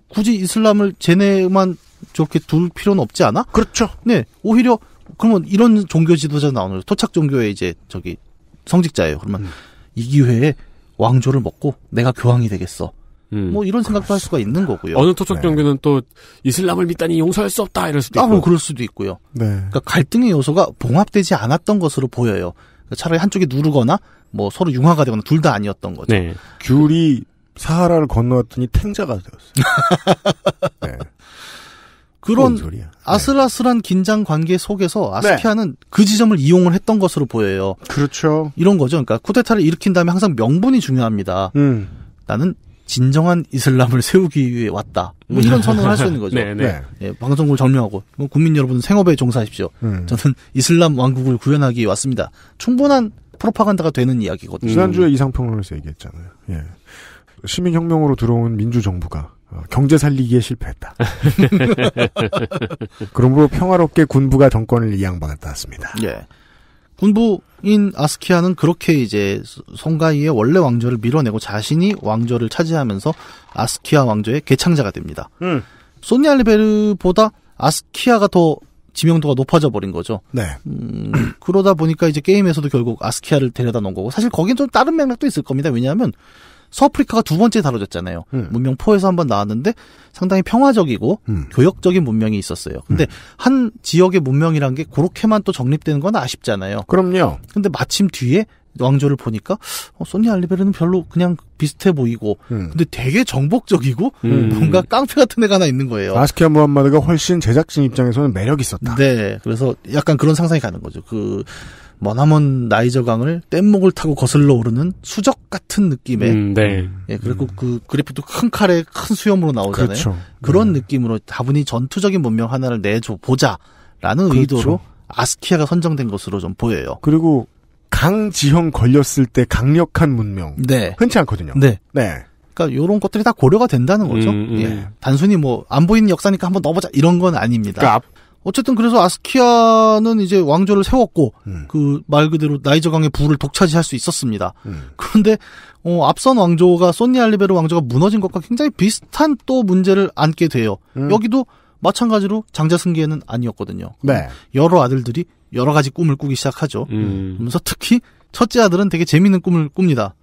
굳이 이슬람을 쟤네만 저렇게 둘 필요는 없지 않아? 그렇죠. 네, 오히려 그러면 이런 종교 지도자 나오는 토착 종교의 이제 저기 성직자예요. 그러면 음. 이 기회에 왕조를 먹고 내가 교황이 되겠어. 음. 뭐 이런 생각도 그렇소. 할 수가 있는 거고요. 어느 토착 네. 종교는 네. 또 이슬람을 믿다니 용서할 수 없다 이럴 수도 아, 있고. 아, 뭐 그럴 수도 있고요. 네. 그러니까 갈등의 요소가 봉합되지 않았던 것으로 보여요. 그러니까 차라리 한쪽이 누르거나 뭐 서로 융화가 되거나 둘 다 아니었던 거죠. 네. 귤이 사하라를 건너왔더니 탱자가 되었어요. 네. 그런 네. 아슬아슬한 네. 긴장 관계 속에서 네. 아스키아는 네. 그 지점을 이용을 했던 것으로 보여요. 그렇죠. 이런 거죠. 그러니까 쿠데타를 일으킨 다음에 항상 명분이 중요합니다. 음. 나는 진정한 이슬람을 세우기 위해 왔다. 뭐 이런 선언을 할 수 있는 거죠. 네, 네, 네. 예, 방송국을 점령하고 뭐 국민 여러분 생업에 종사하십시오. 음. 저는 이슬람 왕국을 구현하기 왔습니다. 충분한 프로파간다가 되는 이야기거든요. 지난주에 이상평론에서 얘기했잖아요. 예. 시민혁명으로 들어온 민주정부가 어, 경제 살리기에 실패했다. 그러므로 평화롭게 군부가 정권을 이양받았 습니다 예. 군부인 아스키아는 그렇게 이제 송가이의 원래 왕조를 밀어내고 자신이 왕조를 차지하면서 아스키아 왕조의 개창자가 됩니다. 음. 소니알리베르보다 아스키아가 더 지명도가 높아져 버린 거죠. 네. 음, 그러다 보니까 이제 게임에서도 결국 아스키아를 데려다 놓은 거고 사실 거긴 좀 다른 맥락도 있을 겁니다. 왜냐하면 서프리카가 두 번째 다뤄졌잖아요. 음. 문명 포에서 한번 나왔는데 상당히 평화적이고 음. 교역적인 문명이 있었어요. 근데 음. 한 지역의 문명이란 게 그렇게만 또 정립되는 건 아쉽잖아요. 그럼요. 근데 마침 뒤에 왕조를 보니까 어, 소니 알리베르는 별로 그냥 비슷해 보이고 음. 근데 되게 정복적이고 음. 뭔가 깡패 같은 애가 하나 있는 거예요. 아스키아 무함마드가 훨씬 제작진 입장에서는 매력 있었다. 네, 그래서 약간 그런 상상이 가는 거죠. 그 머나먼 나이저강을 뗏목을 타고 거슬러 오르는 수적 같은 느낌의 음, 네. 예, 그리고 그 그래픽도 큰 칼에 큰 수염으로 나오잖아요. 그렇죠. 그런 음. 느낌으로 다분히 전투적인 문명 하나를 내줘 보자라는 그렇죠. 의도로 아스키아가 선정된 것으로 좀 보여요. 그리고 강지형 걸렸을 때 강력한 문명. 네. 흔치 않거든요. 네. 네. 그러니까 이런 것들이 다 고려가 된다는 거죠. 음, 음. 예. 네. 단순히 뭐 안 보이는 역사니까 한번 넣어보자 이런 건 아닙니다. 그러니까 어쨌든 그래서 아스키아는 이제 왕조를 세웠고 음. 그말 그대로 나이저강의 부를 독차지할 수 있었습니다. 음. 그런데 어, 앞선 왕조가 소니 알리베르 왕조가 무너진 것과 굉장히 비슷한 또 문제를 안게 돼요. 음. 여기도 마찬가지로 장자승계는 아니었거든요. 네. 여러 아들들이 여러 가지 꿈을 꾸기 시작하죠. 음. 그러면서 특히 첫째 아들은 되게 재밌는 꿈을 꿉니다.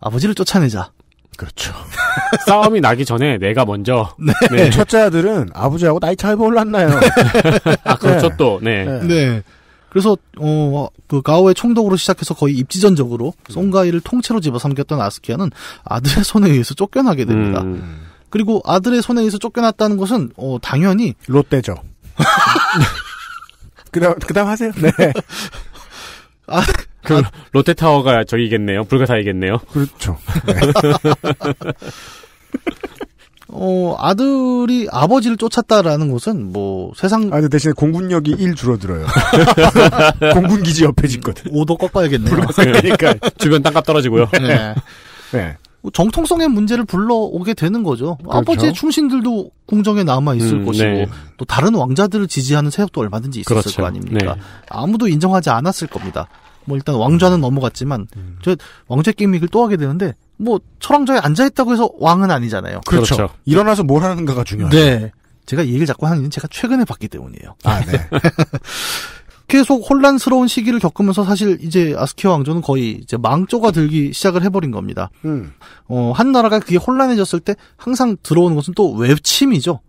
아버지를 쫓아내자. 그렇죠. 싸움이 나기 전에 내가 먼저. 네. 네. 네 첫째 아들은 아버지하고 나이 차이가 올랐나요? 아, 그렇죠, 네. 또. 네. 네. 네. 그래서, 어, 그 가오의 총독으로 시작해서 거의 입지전적으로 송가이를 통째로 집어삼켰던 아스키아는 아들의 손에 의해서 쫓겨나게 됩니다. 음. 그리고 아들의 손에 의해서 쫓겨났다는 것은 어, 당연히 롯데죠. 그다음 그다음 하세요. 네. 아, 그 아, 롯데타워가 저기겠네요. 불가사이겠네요. 그렇죠. 네. 어, 아들이 아버지를 쫓았다라는 것은 뭐 세상 아, 근 대신에 공군력이 1 줄어들어요. 공군 기지 옆에 짓거든. 오도 꺾어야겠네요. 불가사니까 예. 주변 땅값 떨어지고요. 네. 네. 뭐 정통성의 문제를 불러오게 되는 거죠. 그렇죠. 아버지의 충신들도 궁정에 남아 있을 음, 것이고 네. 또 다른 왕자들을 지지하는 세력도 얼마든지 있었을 그렇죠. 거 아닙니까? 네. 아무도 인정하지 않았을 겁니다. 뭐 일단 왕좌는 음. 넘어갔지만 음. 저 왕좌 게임을 또 하게 되는데 뭐 철왕좌에 앉아 있다고 해서 왕은 아니잖아요. 그렇죠. 그렇죠. 일어나서 뭘 하는가가 중요하죠 네. 제가 얘기를 자꾸 하는 이유는 제가 최근에 봤기 때문이에요. 아, 네. 계속 혼란스러운 시기를 겪으면서 사실 이제 아스키아 왕조는 거의 이제 망조가 들기 시작을 해버린 겁니다. 음. 어, 한 나라가 그게 혼란해졌을 때 항상 들어오는 것은 또 외침이죠.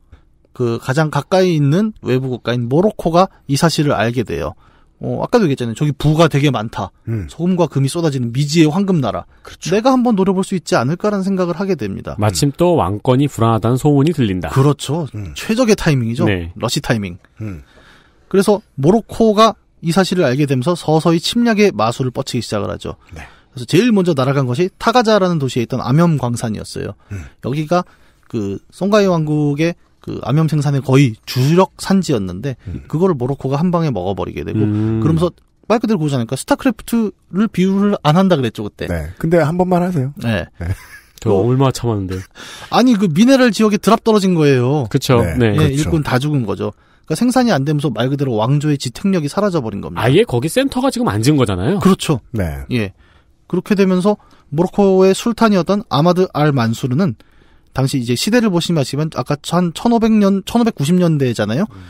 그 가장 가까이 있는 외부 국가인 모로코가 이 사실을 알게 돼요. 어, 아까도 얘기했잖아요. 저기 부가 되게 많다. 음. 소금과 금이 쏟아지는 미지의 황금 나라. 그렇죠. 내가 한번 노려볼 수 있지 않을까라는 생각을 하게 됩니다. 마침 또 왕권이 불안하다는 소문이 들린다. 그렇죠. 음. 최적의 타이밍이죠. 네. 러시 타이밍. 음. 그래서 모로코가 이 사실을 알게 되면서 서서히 침략의 마술을 뻗치기 시작을 하죠. 네. 그래서 제일 먼저 날아간 것이 타가자라는 도시에 있던 암염 광산이었어요. 음. 여기가 그 송가이 왕국의 그 암염 생산의 거의 주력 산지였는데 음. 그거를 모로코가 한 방에 먹어버리게 되고 음. 그러면서 말 그대로 보자니까 스타크래프트를 비유를 안 한다 그랬죠 그때. 네. 근데 한 번만 하세요. 네. 네. 네. 저 뭐 얼마 참았는데. 아니 그 미네랄 지역에 드랍 떨어진 거예요. 그렇죠. 네. 네. 네 일꾼 다 죽은 거죠. 그러니까 생산이 안 되면서 말 그대로 왕조의 지탱력이 사라져버린 겁니다. 아예 거기 센터가 지금 앉은 거잖아요. 그렇죠. 네. 예. 그렇게 되면서 모로코의 술탄이었던 아마드 알 만수르는 당시 이제 시대를 보시면 아시면 아까 한 1500년, 1590년대잖아요. 음.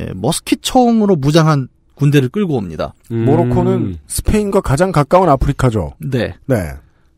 예, 머스킷총으로 무장한 군대를 끌고 옵니다. 음. 모로코는 스페인과 가장 가까운 아프리카죠. 네. 네.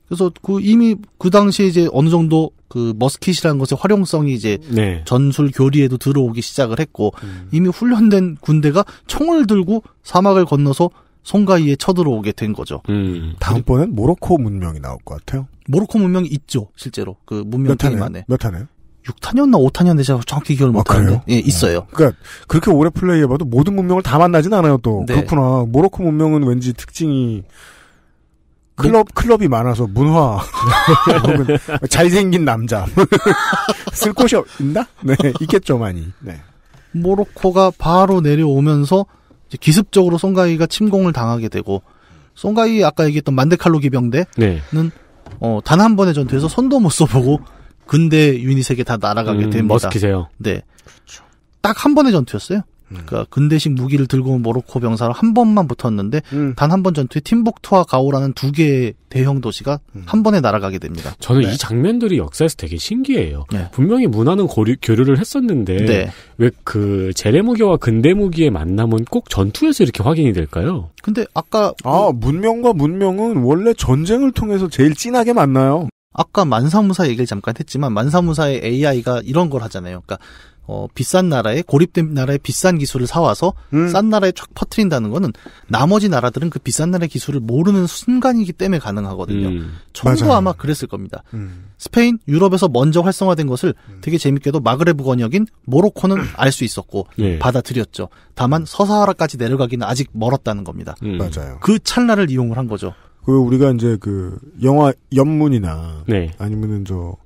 그래서 그 이미 그 당시에 이제 어느 정도 그 머스킷이라는 것의 활용성이 이제 네. 전술 교리에도 들어오기 시작을 했고 음. 이미 훈련된 군대가 총을 들고 사막을 건너서 송가이에 쳐들어오게 된 거죠. 음. 다음번엔 모로코 문명이 나올 것 같아요. 모로코 문명이 있죠, 실제로. 그 문명 게임 안에. 몇 탄에요? 6탄이었나 5탄이었는데 제가 정확히 기억을 아, 못하는데. 아, 예, 있어요. 어. 그러니까 그렇게 오래 플레이해봐도 모든 문명을 다 만나진 않아요, 또. 네. 그렇구나. 모로코 문명은 왠지 특징이 클럽 클럽이 많아서 문화 잘생긴 남자 쓸 곳이 없나? 네 있겠죠 많이. 네. 모로코가 바로 내려오면서 기습적으로 송가이가 침공을 당하게 되고 송가이 아까 얘기했던 만데칼로 기병대는 네. 어, 단한 번의 전투에서 손도 못 써보고 근대 유닛에게 다 날아가게 음, 됩니다. 머스키세요. 네. 딱 한 번의 전투였어요. 그러니까 근대식 무기를 들고 온 모로코 병사를한 번만 붙었는데 음. 단한 번 전투에 팀복투와 가오라는 두 개의 대형 도시가 음. 한 번에 날아가게 됩니다. 저는 네. 이 장면들이 역사에서 되게 신기해요. 네. 분명히 문화는 고류, 교류를 했었는데 네. 왜그 제레 무기와 근대 무기의 만남은 꼭 전투에서 이렇게 확인이 될까요? 근데 아까 아 문명과 문명은 원래 전쟁을 통해서 제일 진하게 만나요. 아까 만사무사 얘기를 잠깐 했지만 만사무사의 AI가 이런 걸 하잖아요. 그러니까 어, 비싼 나라에 고립된 나라의 비싼 기술을 사와서 음. 싼 나라에 쫙 퍼트린다는 거는 나머지 나라들은 그 비싼 나라의 기술을 모르는 순간이기 때문에 가능하거든요. 전부 음. 도 아마 그랬을 겁니다. 음. 스페인, 유럽에서 먼저 활성화된 것을 음. 되게 재밌게도 마그레브 권역인 모로코는 음. 알수 있었고 예. 받아들였죠. 다만 서사하라까지 내려가기는 아직 멀었다는 겁니다. 맞아요. 그 찰나를 이용을 한 거죠. 그리고 우리가 이제 그 영화 연문이나 네. 아니면은 저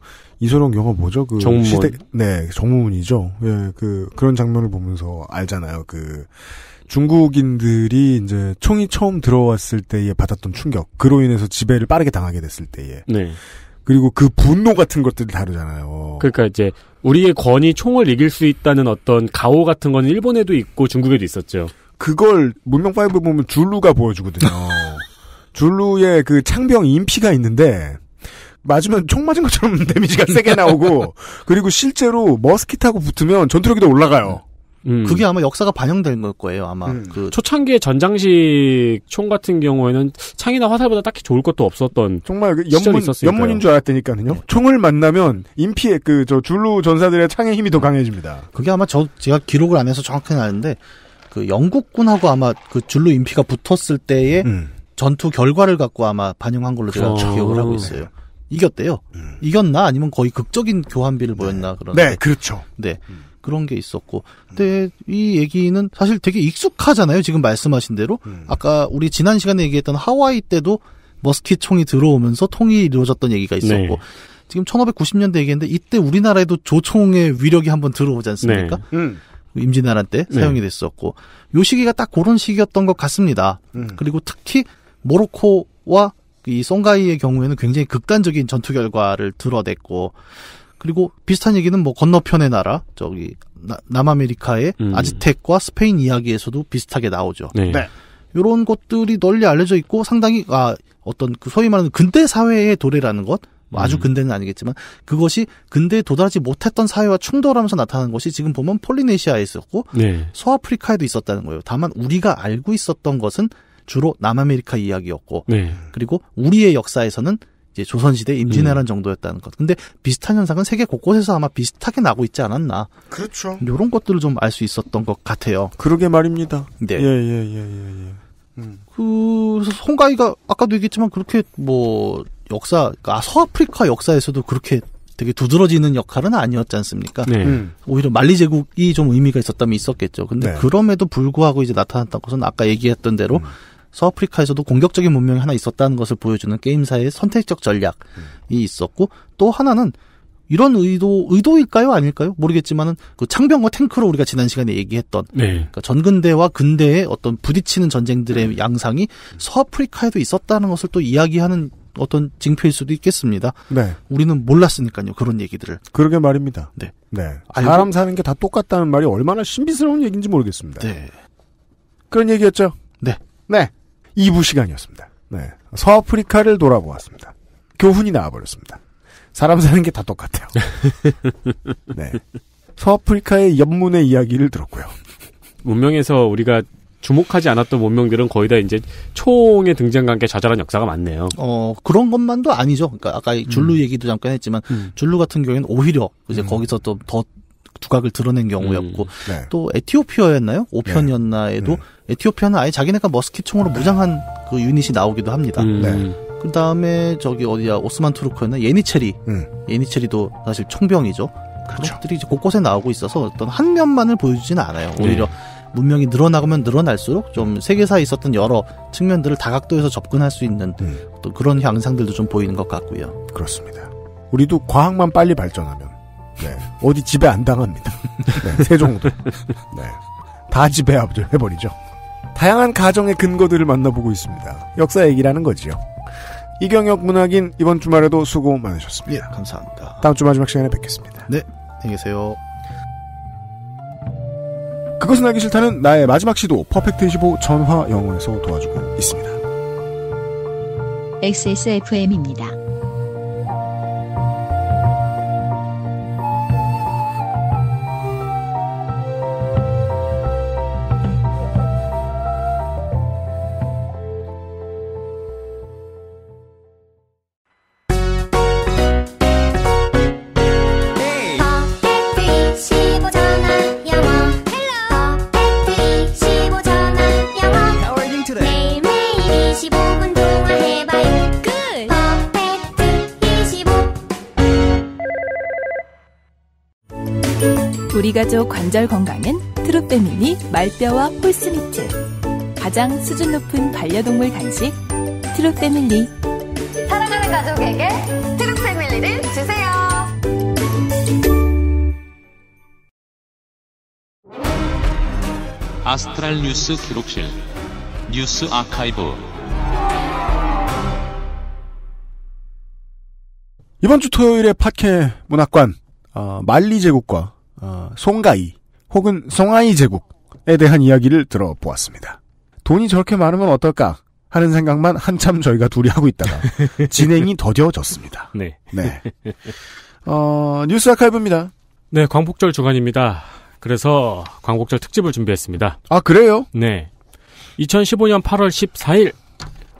이소룡 영화 뭐죠? 그 정문. 시대 네 정문이죠. 무 예, 그 그런 장면을 보면서 알잖아요. 그 중국인들이 이제 총이 처음 들어왔을 때에 받았던 충격, 그로 인해서 지배를 빠르게 당하게 됐을 때에. 네. 그리고 그 분노 같은 것들이 다르잖아요. 그러니까 이제 우리의 권이 총을 이길 수 있다는 어떤 가오 같은 건 일본에도 있고 중국에도 있었죠. 그걸 문명 5 보면 줄루가 보여주거든요. 줄루의 그 창병 임피가 있는데 맞으면 총 맞은 것처럼 데미지가 세게 나오고 그리고 실제로 머스킷하고 붙으면 전투력이 더 올라가요. 음. 그게 아마 역사가 반영된 걸 거예요. 아마 음. 그 초창기의 전장식 총 같은 경우에는 창이나 화살보다 딱히 좋을 것도 없었던 정말 그 연문 연문인 줄 알았다니까요. 네. 총을 만나면 인피의 그 저줄루 전사들의 창의 힘이 더 음. 강해집니다. 그게 아마 저 제가 기록을 안 해서 정확히 아는데 그 영국군하고 아마 그줄루 인피가 붙었을 때의 음. 전투 결과를 갖고 아마 반영한 걸로 제가 그렇죠. 기억을 하고 있어요. 이겼대요. 음. 이겼나 아니면 거의 극적인 교환비를 보였나 네. 그런. 네, 네, 그렇죠. 네. 음. 그런 게 있었고. 음. 근데 이 얘기는 사실 되게 익숙하잖아요. 지금 말씀하신 대로. 음. 아까 우리 지난 시간에 얘기했던 하와이 때도 머스킷 총이 들어오면서 통이 이루어졌던 얘기가 있었고. 네. 지금 1590년대 얘기했는데 이때 우리나라에도 조총의 위력이 한번 들어오지 않습니까? 네. 음. 그 임진왜란 때 네. 사용이 됐었고 요 시기가 딱 그런 시기였던 것 같습니다. 음. 그리고 특히 모로코와 이 송가이의 경우에는 굉장히 극단적인 전투 결과를 드러냈고 그리고 비슷한 얘기는 뭐 건너편의 나라 저기 나, 남아메리카의 음. 아즈텍과 스페인 이야기에서도 비슷하게 나오죠. 네. 네. 요런 것들이 널리 알려져 있고 상당히 아 어떤 그 소위 말하는 근대 사회의 도래라는 것 뭐 아주 음. 근대는 아니겠지만 그것이 근대에 도달하지 못했던 사회와 충돌하면서 나타나는 것이 지금 보면 폴리네시아에 있었고 네. 서아프리카에도 있었다는 거예요. 다만 우리가 알고 있었던 것은 주로 남아메리카 이야기였고 네. 그리고 우리의 역사에서는 이제 조선시대 임진왜란 음. 정도였다는 것. 근데 비슷한 현상은 세계 곳곳에서 아마 비슷하게 나고 있지 않았나. 그렇죠. 이런 것들을 좀 알 수 있었던 것 같아요. 그러게 말입니다. 네. 예, 예, 예, 예, 예. 예. 음. 그, 송가이가 아까도 얘기했지만 그렇게 뭐, 역사, 아, 서아프리카 역사에서도 그렇게 되게 두드러지는 역할은 아니었지 않습니까? 네. 음. 오히려 말리 제국이 좀 의미가 있었다면 있었겠죠. 근데 네. 그럼에도 불구하고 이제 나타났던 것은 아까 얘기했던 대로 음. 서아프리카에서도 공격적인 문명이 하나 있었다는 것을 보여주는 게임사의 선택적 전략이 음. 있었고 또 하나는 이런 의도 의도일까요 아닐까요 모르겠지만은 그 창병과 탱크로 우리가 지난 시간에 얘기했던 네. 그러니까 전근대와 근대의 어떤 부딪히는 전쟁들의 양상이 서아프리카에도 있었다는 것을 또 이야기하는 어떤 징표일 수도 있겠습니다. 네. 우리는 몰랐으니까요. 그런 얘기들을. 그러게 말입니다. 네. 네. 사람 사는 게 다 똑같다는 말이 얼마나 신비스러운 얘기인지 모르겠습니다. 네. 그런 얘기였죠? 네. 네. 2부 시간이었습니다. 네. 서아프리카를 돌아보았습니다. 교훈이 나와버렸습니다. 사람 사는 게 다 똑같아요. 네. 서아프리카의 연문의 이야기를 들었고요. 문명에서 우리가 주목하지 않았던 문명들은 거의 다 이제 총의 등장과 함께 자잘한 역사가 많네요. 어, 그런 것만도 아니죠. 그러니까 아까 음. 줄루 음. 얘기도 잠깐 했지만, 음. 줄루 같은 경우에는 오히려 이제 음. 거기서 또더 두각을 드러낸 경우였고 음, 네. 또 에티오피아였나요? 오편이었나에도 네. 에티오피아는 아예 자기네가 머스킷총으로 무장한 그 유닛이 나오기도 합니다. 음, 네. 그 다음에 저기 어디야 오스만 투르크였나 예니체리 음. 예니체리도 사실 총병이죠. 그런 렇죠 것들이 이제 곳곳에 나오고 있어서 어떤 한 면만을 보여주지는 않아요. 오히려 네. 문명이 늘어나면 늘어날수록 좀 세계사에 있었던 여러 측면들을 다각도에서 접근할 수 있는 음. 또 그런 양상들도 좀 보이는 것 같고요. 그렇습니다. 우리도 과학만 빨리 발전하면 네. 어디 집에 안 당합니다. 네, 세종도. 네. 다 집에 해버리죠. 다양한 가정의 근거들을 만나보고 있습니다. 역사 얘기라는 거지요. 이경혁 문학인 이번 주말에도 수고 많으셨습니다. 예, 감사합니다. 다음 주 마지막 시간에 뵙겠습니다. 네, 안녕히 계세요. 그것은 알기 싫다는 나의 마지막 시도 퍼펙트25 전화 영어에서 도와주고 있습니다. XSFM입니다. 가족 관절 건강은 트루페미니 말뼈와 폴스미트 가장 수준 높은 반려동물 간식 트루페밀리 사랑하는 가족에게 트루페밀리를 주세요 아스트랄 뉴스 기록실 뉴스 아카이브 이번 주 토요일에 파케 문학관 어, 말리 제국과 어, 송가이 혹은 송하이 제국에 대한 이야기를 들어보았습니다. 돈이 저렇게 많으면 어떨까 하는 생각만 한참 저희가 둘이 하고 있다가 진행이 더뎌졌습니다. 네. 네. 어, 뉴스 아카이브입니다. 네, 광복절 주간입니다. 그래서 광복절 특집을 준비했습니다. 아, 그래요? 네. 2015년 8월 14일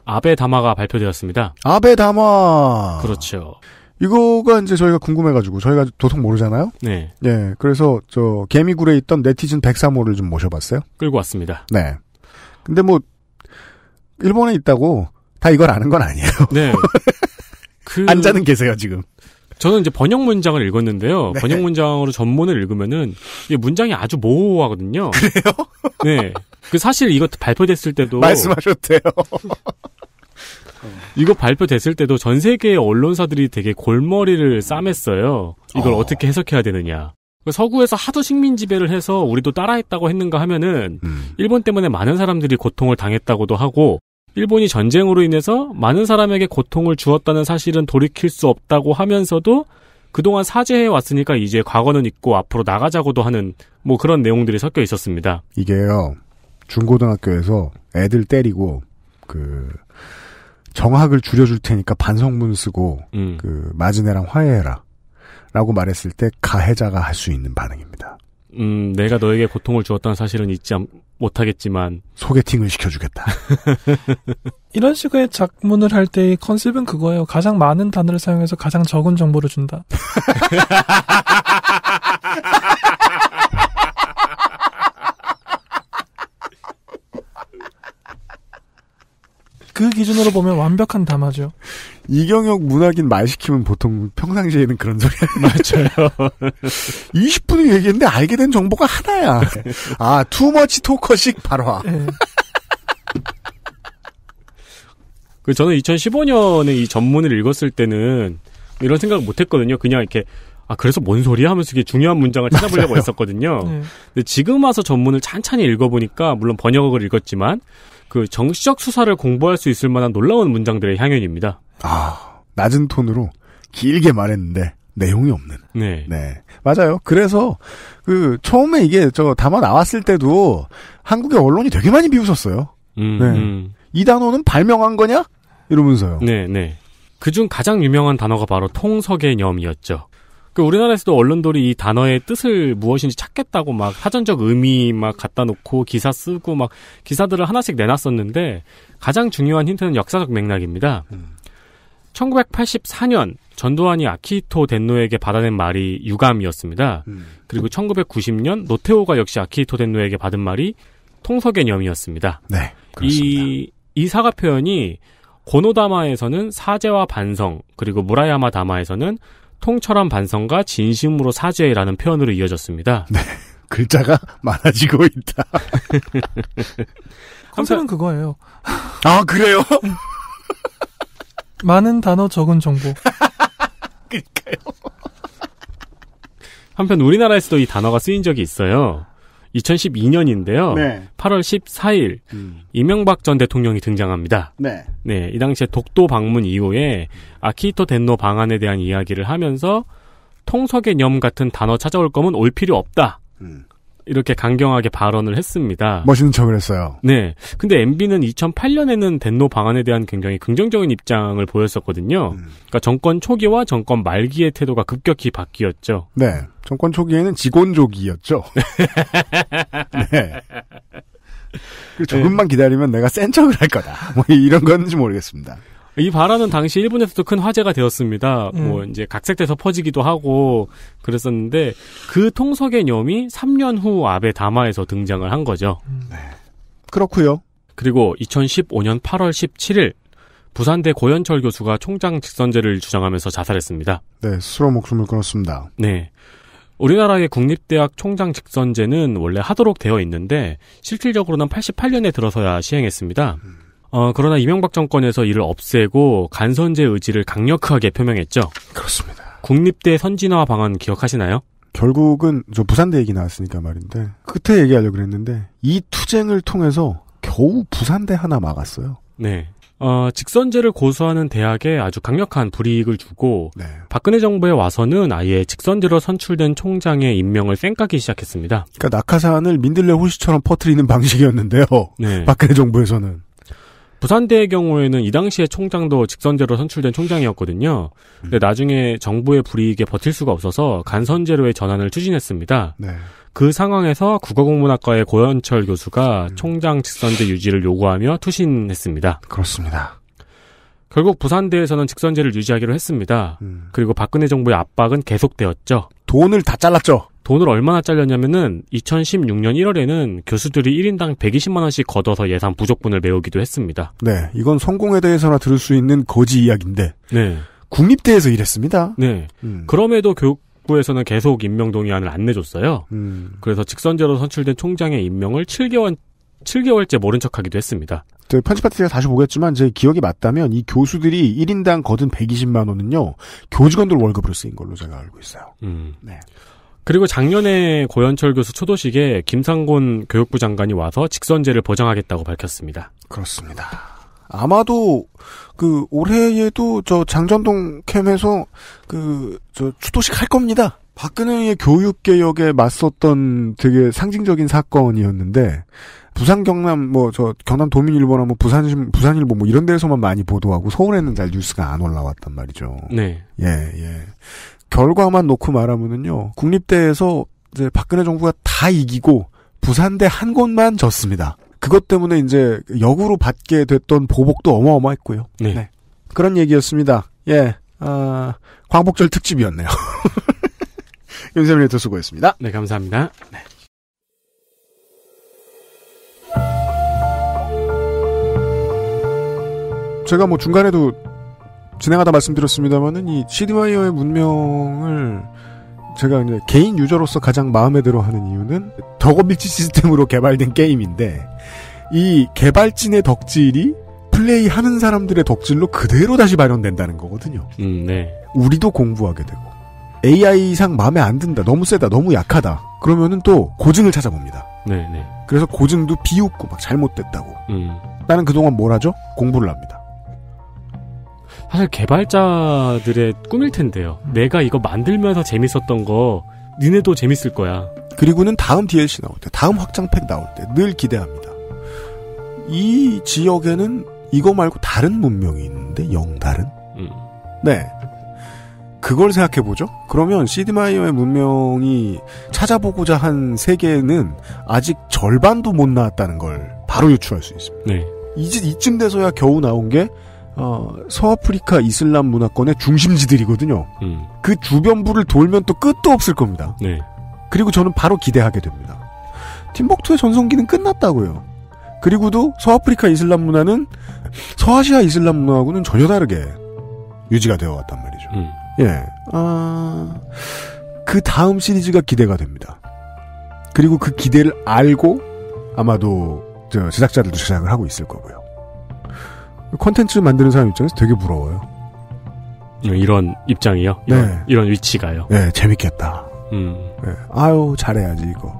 아베 담화가 발표되었습니다. 아베 담화. 그렇죠. 이거가 이제 저희가 궁금해가지고 저희가 도통 모르잖아요. 네. 예. 그래서 저 개미굴에 있던 네티즌 103호를 좀 모셔봤어요. 끌고 왔습니다. 네. 근데 뭐 일본에 있다고 다 이걸 아는 건 아니에요. 네. 그... 앉아는 계세요 지금. 저는 이제 번역 문장을 읽었는데요. 네. 번역 문장으로 전문을 읽으면은 이 문장이 아주 모호하거든요. 그래요? 네. 그 사실 이거 발표됐을 때도 말씀하셨대요. 이거 발표됐을 때도 전 세계의 언론사들이 되게 골머리를 싸맸어요. 이걸 어. 어떻게 해석해야 되느냐. 서구에서 하도 식민 지배를 해서 우리도 따라했다고 했는가 하면은 음. 일본 때문에 많은 사람들이 고통을 당했다고도 하고 일본이 전쟁으로 인해서 많은 사람에게 고통을 주었다는 사실은 돌이킬 수 없다고 하면서도 그동안 사죄해 왔으니까 이제 과거는 잊고 앞으로 나가자고도 하는 뭐 그런 내용들이 섞여 있었습니다. 이게요. 중고등학교에서 애들 때리고 그 정학을 줄여줄 테니까 반성문 쓰고 음. 그마즈네랑 화해해라 라고 말했을 때 가해자가 할 수 있는 반응입니다. 음, 내가 너에게 고통을 주었다는 사실은 잊지 못하겠지만 소개팅을 시켜주겠다. 이런 식의 작문을 할 때의 컨셉은 그거예요. 가장 많은 단어를 사용해서 가장 적은 정보를 준다. 그 기준으로 보면 완벽한 담화죠. 이경혁 문학인 말 시키면 보통 평상시에는 그런 소리 맞아요. 20분을 얘기했는데 알게 된 정보가 하나야. 아, 투머치 토커식 발화. 네. 그 저는 2015년에 이 전문을 읽었을 때는 이런 생각을 못 했거든요. 그냥 이렇게 아 그래서 뭔 소리야 하면서 이게 중요한 문장을 찾아보려고 맞아요. 했었거든요. 네. 근데 지금 와서 전문을 찬찬히 읽어보니까 물론 번역을 읽었지만 그 정치적 수사를 공부할 수 있을 만한 놀라운 문장들의 향연입니다. 아, 낮은 톤으로 길게 말했는데 내용이 없는. 네. 네. 맞아요. 그래서 그 처음에 이게 저 담아 나왔을 때도 한국의 언론이 되게 많이 비웃었어요. 음, 네. 음. 이 단어는 발명한 거냐? 이러면서요. 네, 네. 그중 가장 유명한 단어가 바로 통서개념이었죠. 그 우리나라에서도 언론들이 이 단어의 뜻을 무엇인지 찾겠다고 막 사전적 의미 막 갖다 놓고 기사 쓰고 막 기사들을 하나씩 내놨었는데 가장 중요한 힌트는 역사적 맥락입니다. 음. 1984년 전두환이 아키히토 덴노에게 받아낸 말이 유감이었습니다. 음. 그리고 1990년 노태우가 역시 아키히토 덴노에게 받은 말이 통서 개념이었습니다. 네, 그렇습니다. 이, 이 사과 표현이 고노다마에서는 사죄와 반성, 그리고 무라야마 다마에서는 통철한 반성과 진심으로 사죄라는 표현으로 이어졌습니다. 네. 글자가 많아지고 있다. 컨셉은 그거예요. 아, 그래요? 많은 단어 적은 정보. 그니까요. 한편 우리나라에서도 이 단어가 쓰인 적이 있어요. 2012년인데요. 네. 8월 14일 음. 이명박 전 대통령이 등장합니다. 네. 네, 이 당시에 독도 방문 이후에 아키히토 덴노 방안에 대한 이야기를 하면서 통석의 념 같은 단어 찾아올 거면 올 필요 없다. 음. 이렇게 강경하게 발언을 했습니다. 멋있는 척을 했어요. 네. 근데 MB는 2008년에는 덴노 방안에 대한 굉장히 긍정적인 입장을 보였었거든요. 음. 그러니까 정권 초기와 정권 말기의 태도가 급격히 바뀌었죠. 네. 정권 초기에는 직원족이었죠. 네. 그 네. 조금만 기다리면 내가 센 척을 할 거다. 뭐 이런 건지 모르겠습니다. 이 발언은 당시 일본에서도 큰 화제가 되었습니다. 음. 뭐 이제 각색돼서 퍼지기도 하고 그랬었는데 그 통서 개념이 3년 후 아베 담화에서 등장을 한 거죠. 음. 네. 그렇고요. 그리고 2015년 8월 17일 부산대 고현철 교수가 총장 직선제를 주장하면서 자살했습니다. 네, 스스로 목숨을 끊었습니다. 네. 우리나라의 국립대학 총장 직선제는 원래 하도록 되어 있는데 실질적으로는 88년에 들어서야 시행했습니다. 음. 어, 그러나 이명박 정권에서 이를 없애고 간선제 의지를 강력하게 표명했죠. 그렇습니다. 국립대 선진화 방안 기억하시나요? 결국은 저 부산대 얘기 나왔으니까 말인데 끝에 얘기하려고 그랬는데 이 투쟁을 통해서 겨우 부산대 하나 막았어요. 네. 어, 직선제를 고수하는 대학에 아주 강력한 불이익을 주고 네. 박근혜 정부에 와서는 아예 직선제로 선출된 총장의 임명을 쌩까기 시작했습니다. 그러니까 낙하산을 민들레 호시처럼 퍼뜨리는 방식이었는데요. 네. 박근혜 정부에서는 부산대의 경우에는 이 당시에 총장도 직선제로 선출된 총장이었거든요. 근데 음. 나중에 정부의 불이익에 버틸 수가 없어서 간선제로의 전환을 추진했습니다. 네. 그 상황에서 국어국문학과의 고현철 교수가 음. 총장 직선제 유지를 요구하며 투신했습니다. 그렇습니다. 결국 부산대에서는 직선제를 유지하기로 했습니다. 음. 그리고 박근혜 정부의 압박은 계속되었죠. 돈을 다 잘랐죠. 돈을 얼마나 잘렸냐면은 2016년 1월에는 교수들이 1인당 120만 원씩 걷어서 예산 부족분을 메우기도 했습니다. 네, 이건 성공에 대해서나 들을 수 있는 거지 이야기인데. 네. 국립대에서 일했습니다. 네. 음. 그럼에도 교육부에서는 계속 임명 동의안을 안 내줬어요. 음. 그래서 직선제로 선출된 총장의 임명을 7개월 7개월째 모른 척하기도 했습니다. 편집파트가 다시 보겠지만 제 기억이 맞다면 이 교수들이 1인당 거둔 120만 원은요. 교직원들 월급으로 쓰인 걸로 제가 알고 있어요. 음. 네. 그리고 작년에 고현철 교수 초도식에 김상곤 교육부 장관이 와서 직선제를 보장하겠다고 밝혔습니다. 그렇습니다. 아마도 그 올해에도 저 장전동 캠에서 그 저 추도식 할 겁니다. 박근혜의 교육 개혁에 맞섰던 되게 상징적인 사건이었는데 부산 경남 뭐 저 경남 도민일보나 뭐 부산 부산일보 뭐 이런 데서만 많이 보도하고 서울에는 잘 뉴스가 안 올라왔단 말이죠. 네. 예, 예. 결과만 놓고 말하면은요. 국립대에서 이제 박근혜 정부가 다 이기고 부산대 한 곳만 졌습니다. 그것 때문에 이제 역으로 받게 됐던 보복도 어마어마했고요. 네. 네. 그런 얘기였습니다. 예. 아, 광복절 특집이었네요. 윤세민 리터 수고했습니다. 네, 감사합니다. 네. 제가 뭐 중간에도 진행하다 말씀드렸습니다만은 이 시드마이어의 문명을 제가 이제 개인 유저로서 가장 마음에 들어 하는 이유는 덕업 밀치 시스템으로 개발된 게임인데 이 개발진의 덕질이 플레이하는 사람들의 덕질로 그대로 다시 발현된다는 거거든요. 음, 네. 우리도 공부하게 되고 AI상 마음에 안 든다. 너무 세다. 너무 약하다. 그러면은 또 고증을 찾아봅니다. 네, 네. 그래서 고증도 비웃고 막 잘못됐다고. 음. 나는 그동안 뭘 하죠? 공부를 합니다. 사실 개발자들의 꿈일 텐데요. 음. 내가 이거 만들면서 재밌었던 거 니네도 재밌을 거야. 그리고는 다음 DLC 나올 때, 다음 확장팩 나올 때 늘 기대합니다. 이 지역에는 이거 말고 다른 문명이 있는데 영다른. 음. 네. 그걸 생각해 보죠. 그러면 시드마이어의 문명이 찾아보고자 한 세계는 아직 절반도 못 나왔다는 걸 바로 유추할 수 있습니다. 네. 이 이쯤 돼서야 겨우 나온 게 어, 서아프리카 이슬람 문화권의 중심지들이거든요. 음. 그 주변부를 돌면 또 끝도 없을 겁니다. 네. 그리고 저는 바로 기대하게 됩니다. 팀복투의 전성기는 끝났다고요. 그리고도 서아프리카 이슬람 문화는 서아시아 이슬람 문화하고는 전혀 다르게 유지가 되어 왔단 말이죠. 음. 예. 아, 그 다음 시리즈가 기대가 됩니다. 그리고 그 기대를 알고 아마도 제작자들도 제작을 하고 있을 거고요. 컨텐츠 만드는 사람 입장에서 되게 부러워요. 이런 입장이요? 이런, 네. 이런 위치가요? 네, 재밌겠다. 음. 네, 아유, 잘해야지, 이거.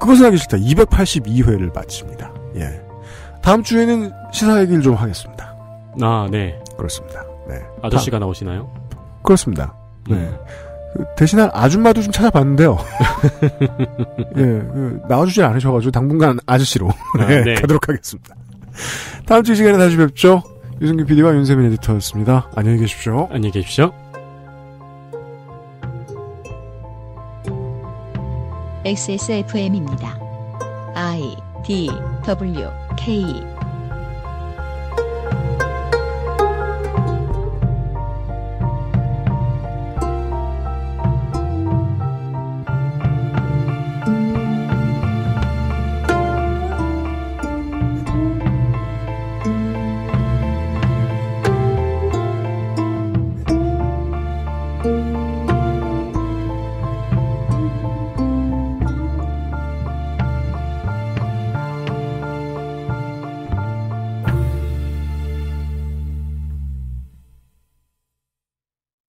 그것은 하기 싫다. 282회를 마칩니다. 예. 다음 주에는 시사 얘기를 좀 하겠습니다. 아, 네. 그렇습니다. 네. 아저씨가 다음. 나오시나요? 그렇습니다. 네. 음. 그대신에 아줌마도 좀 찾아봤는데요. 예, 그 나와주지 않으셔가지고 당분간 아저씨로 아, 네. 네. 가도록 하겠습니다. 다음 주이 시간에 다시 뵙죠. 유승규 PD와 윤세민 에디터였습니다. 안녕히 계십시오. 안녕히 계십시오. XSFM입니다. I D W K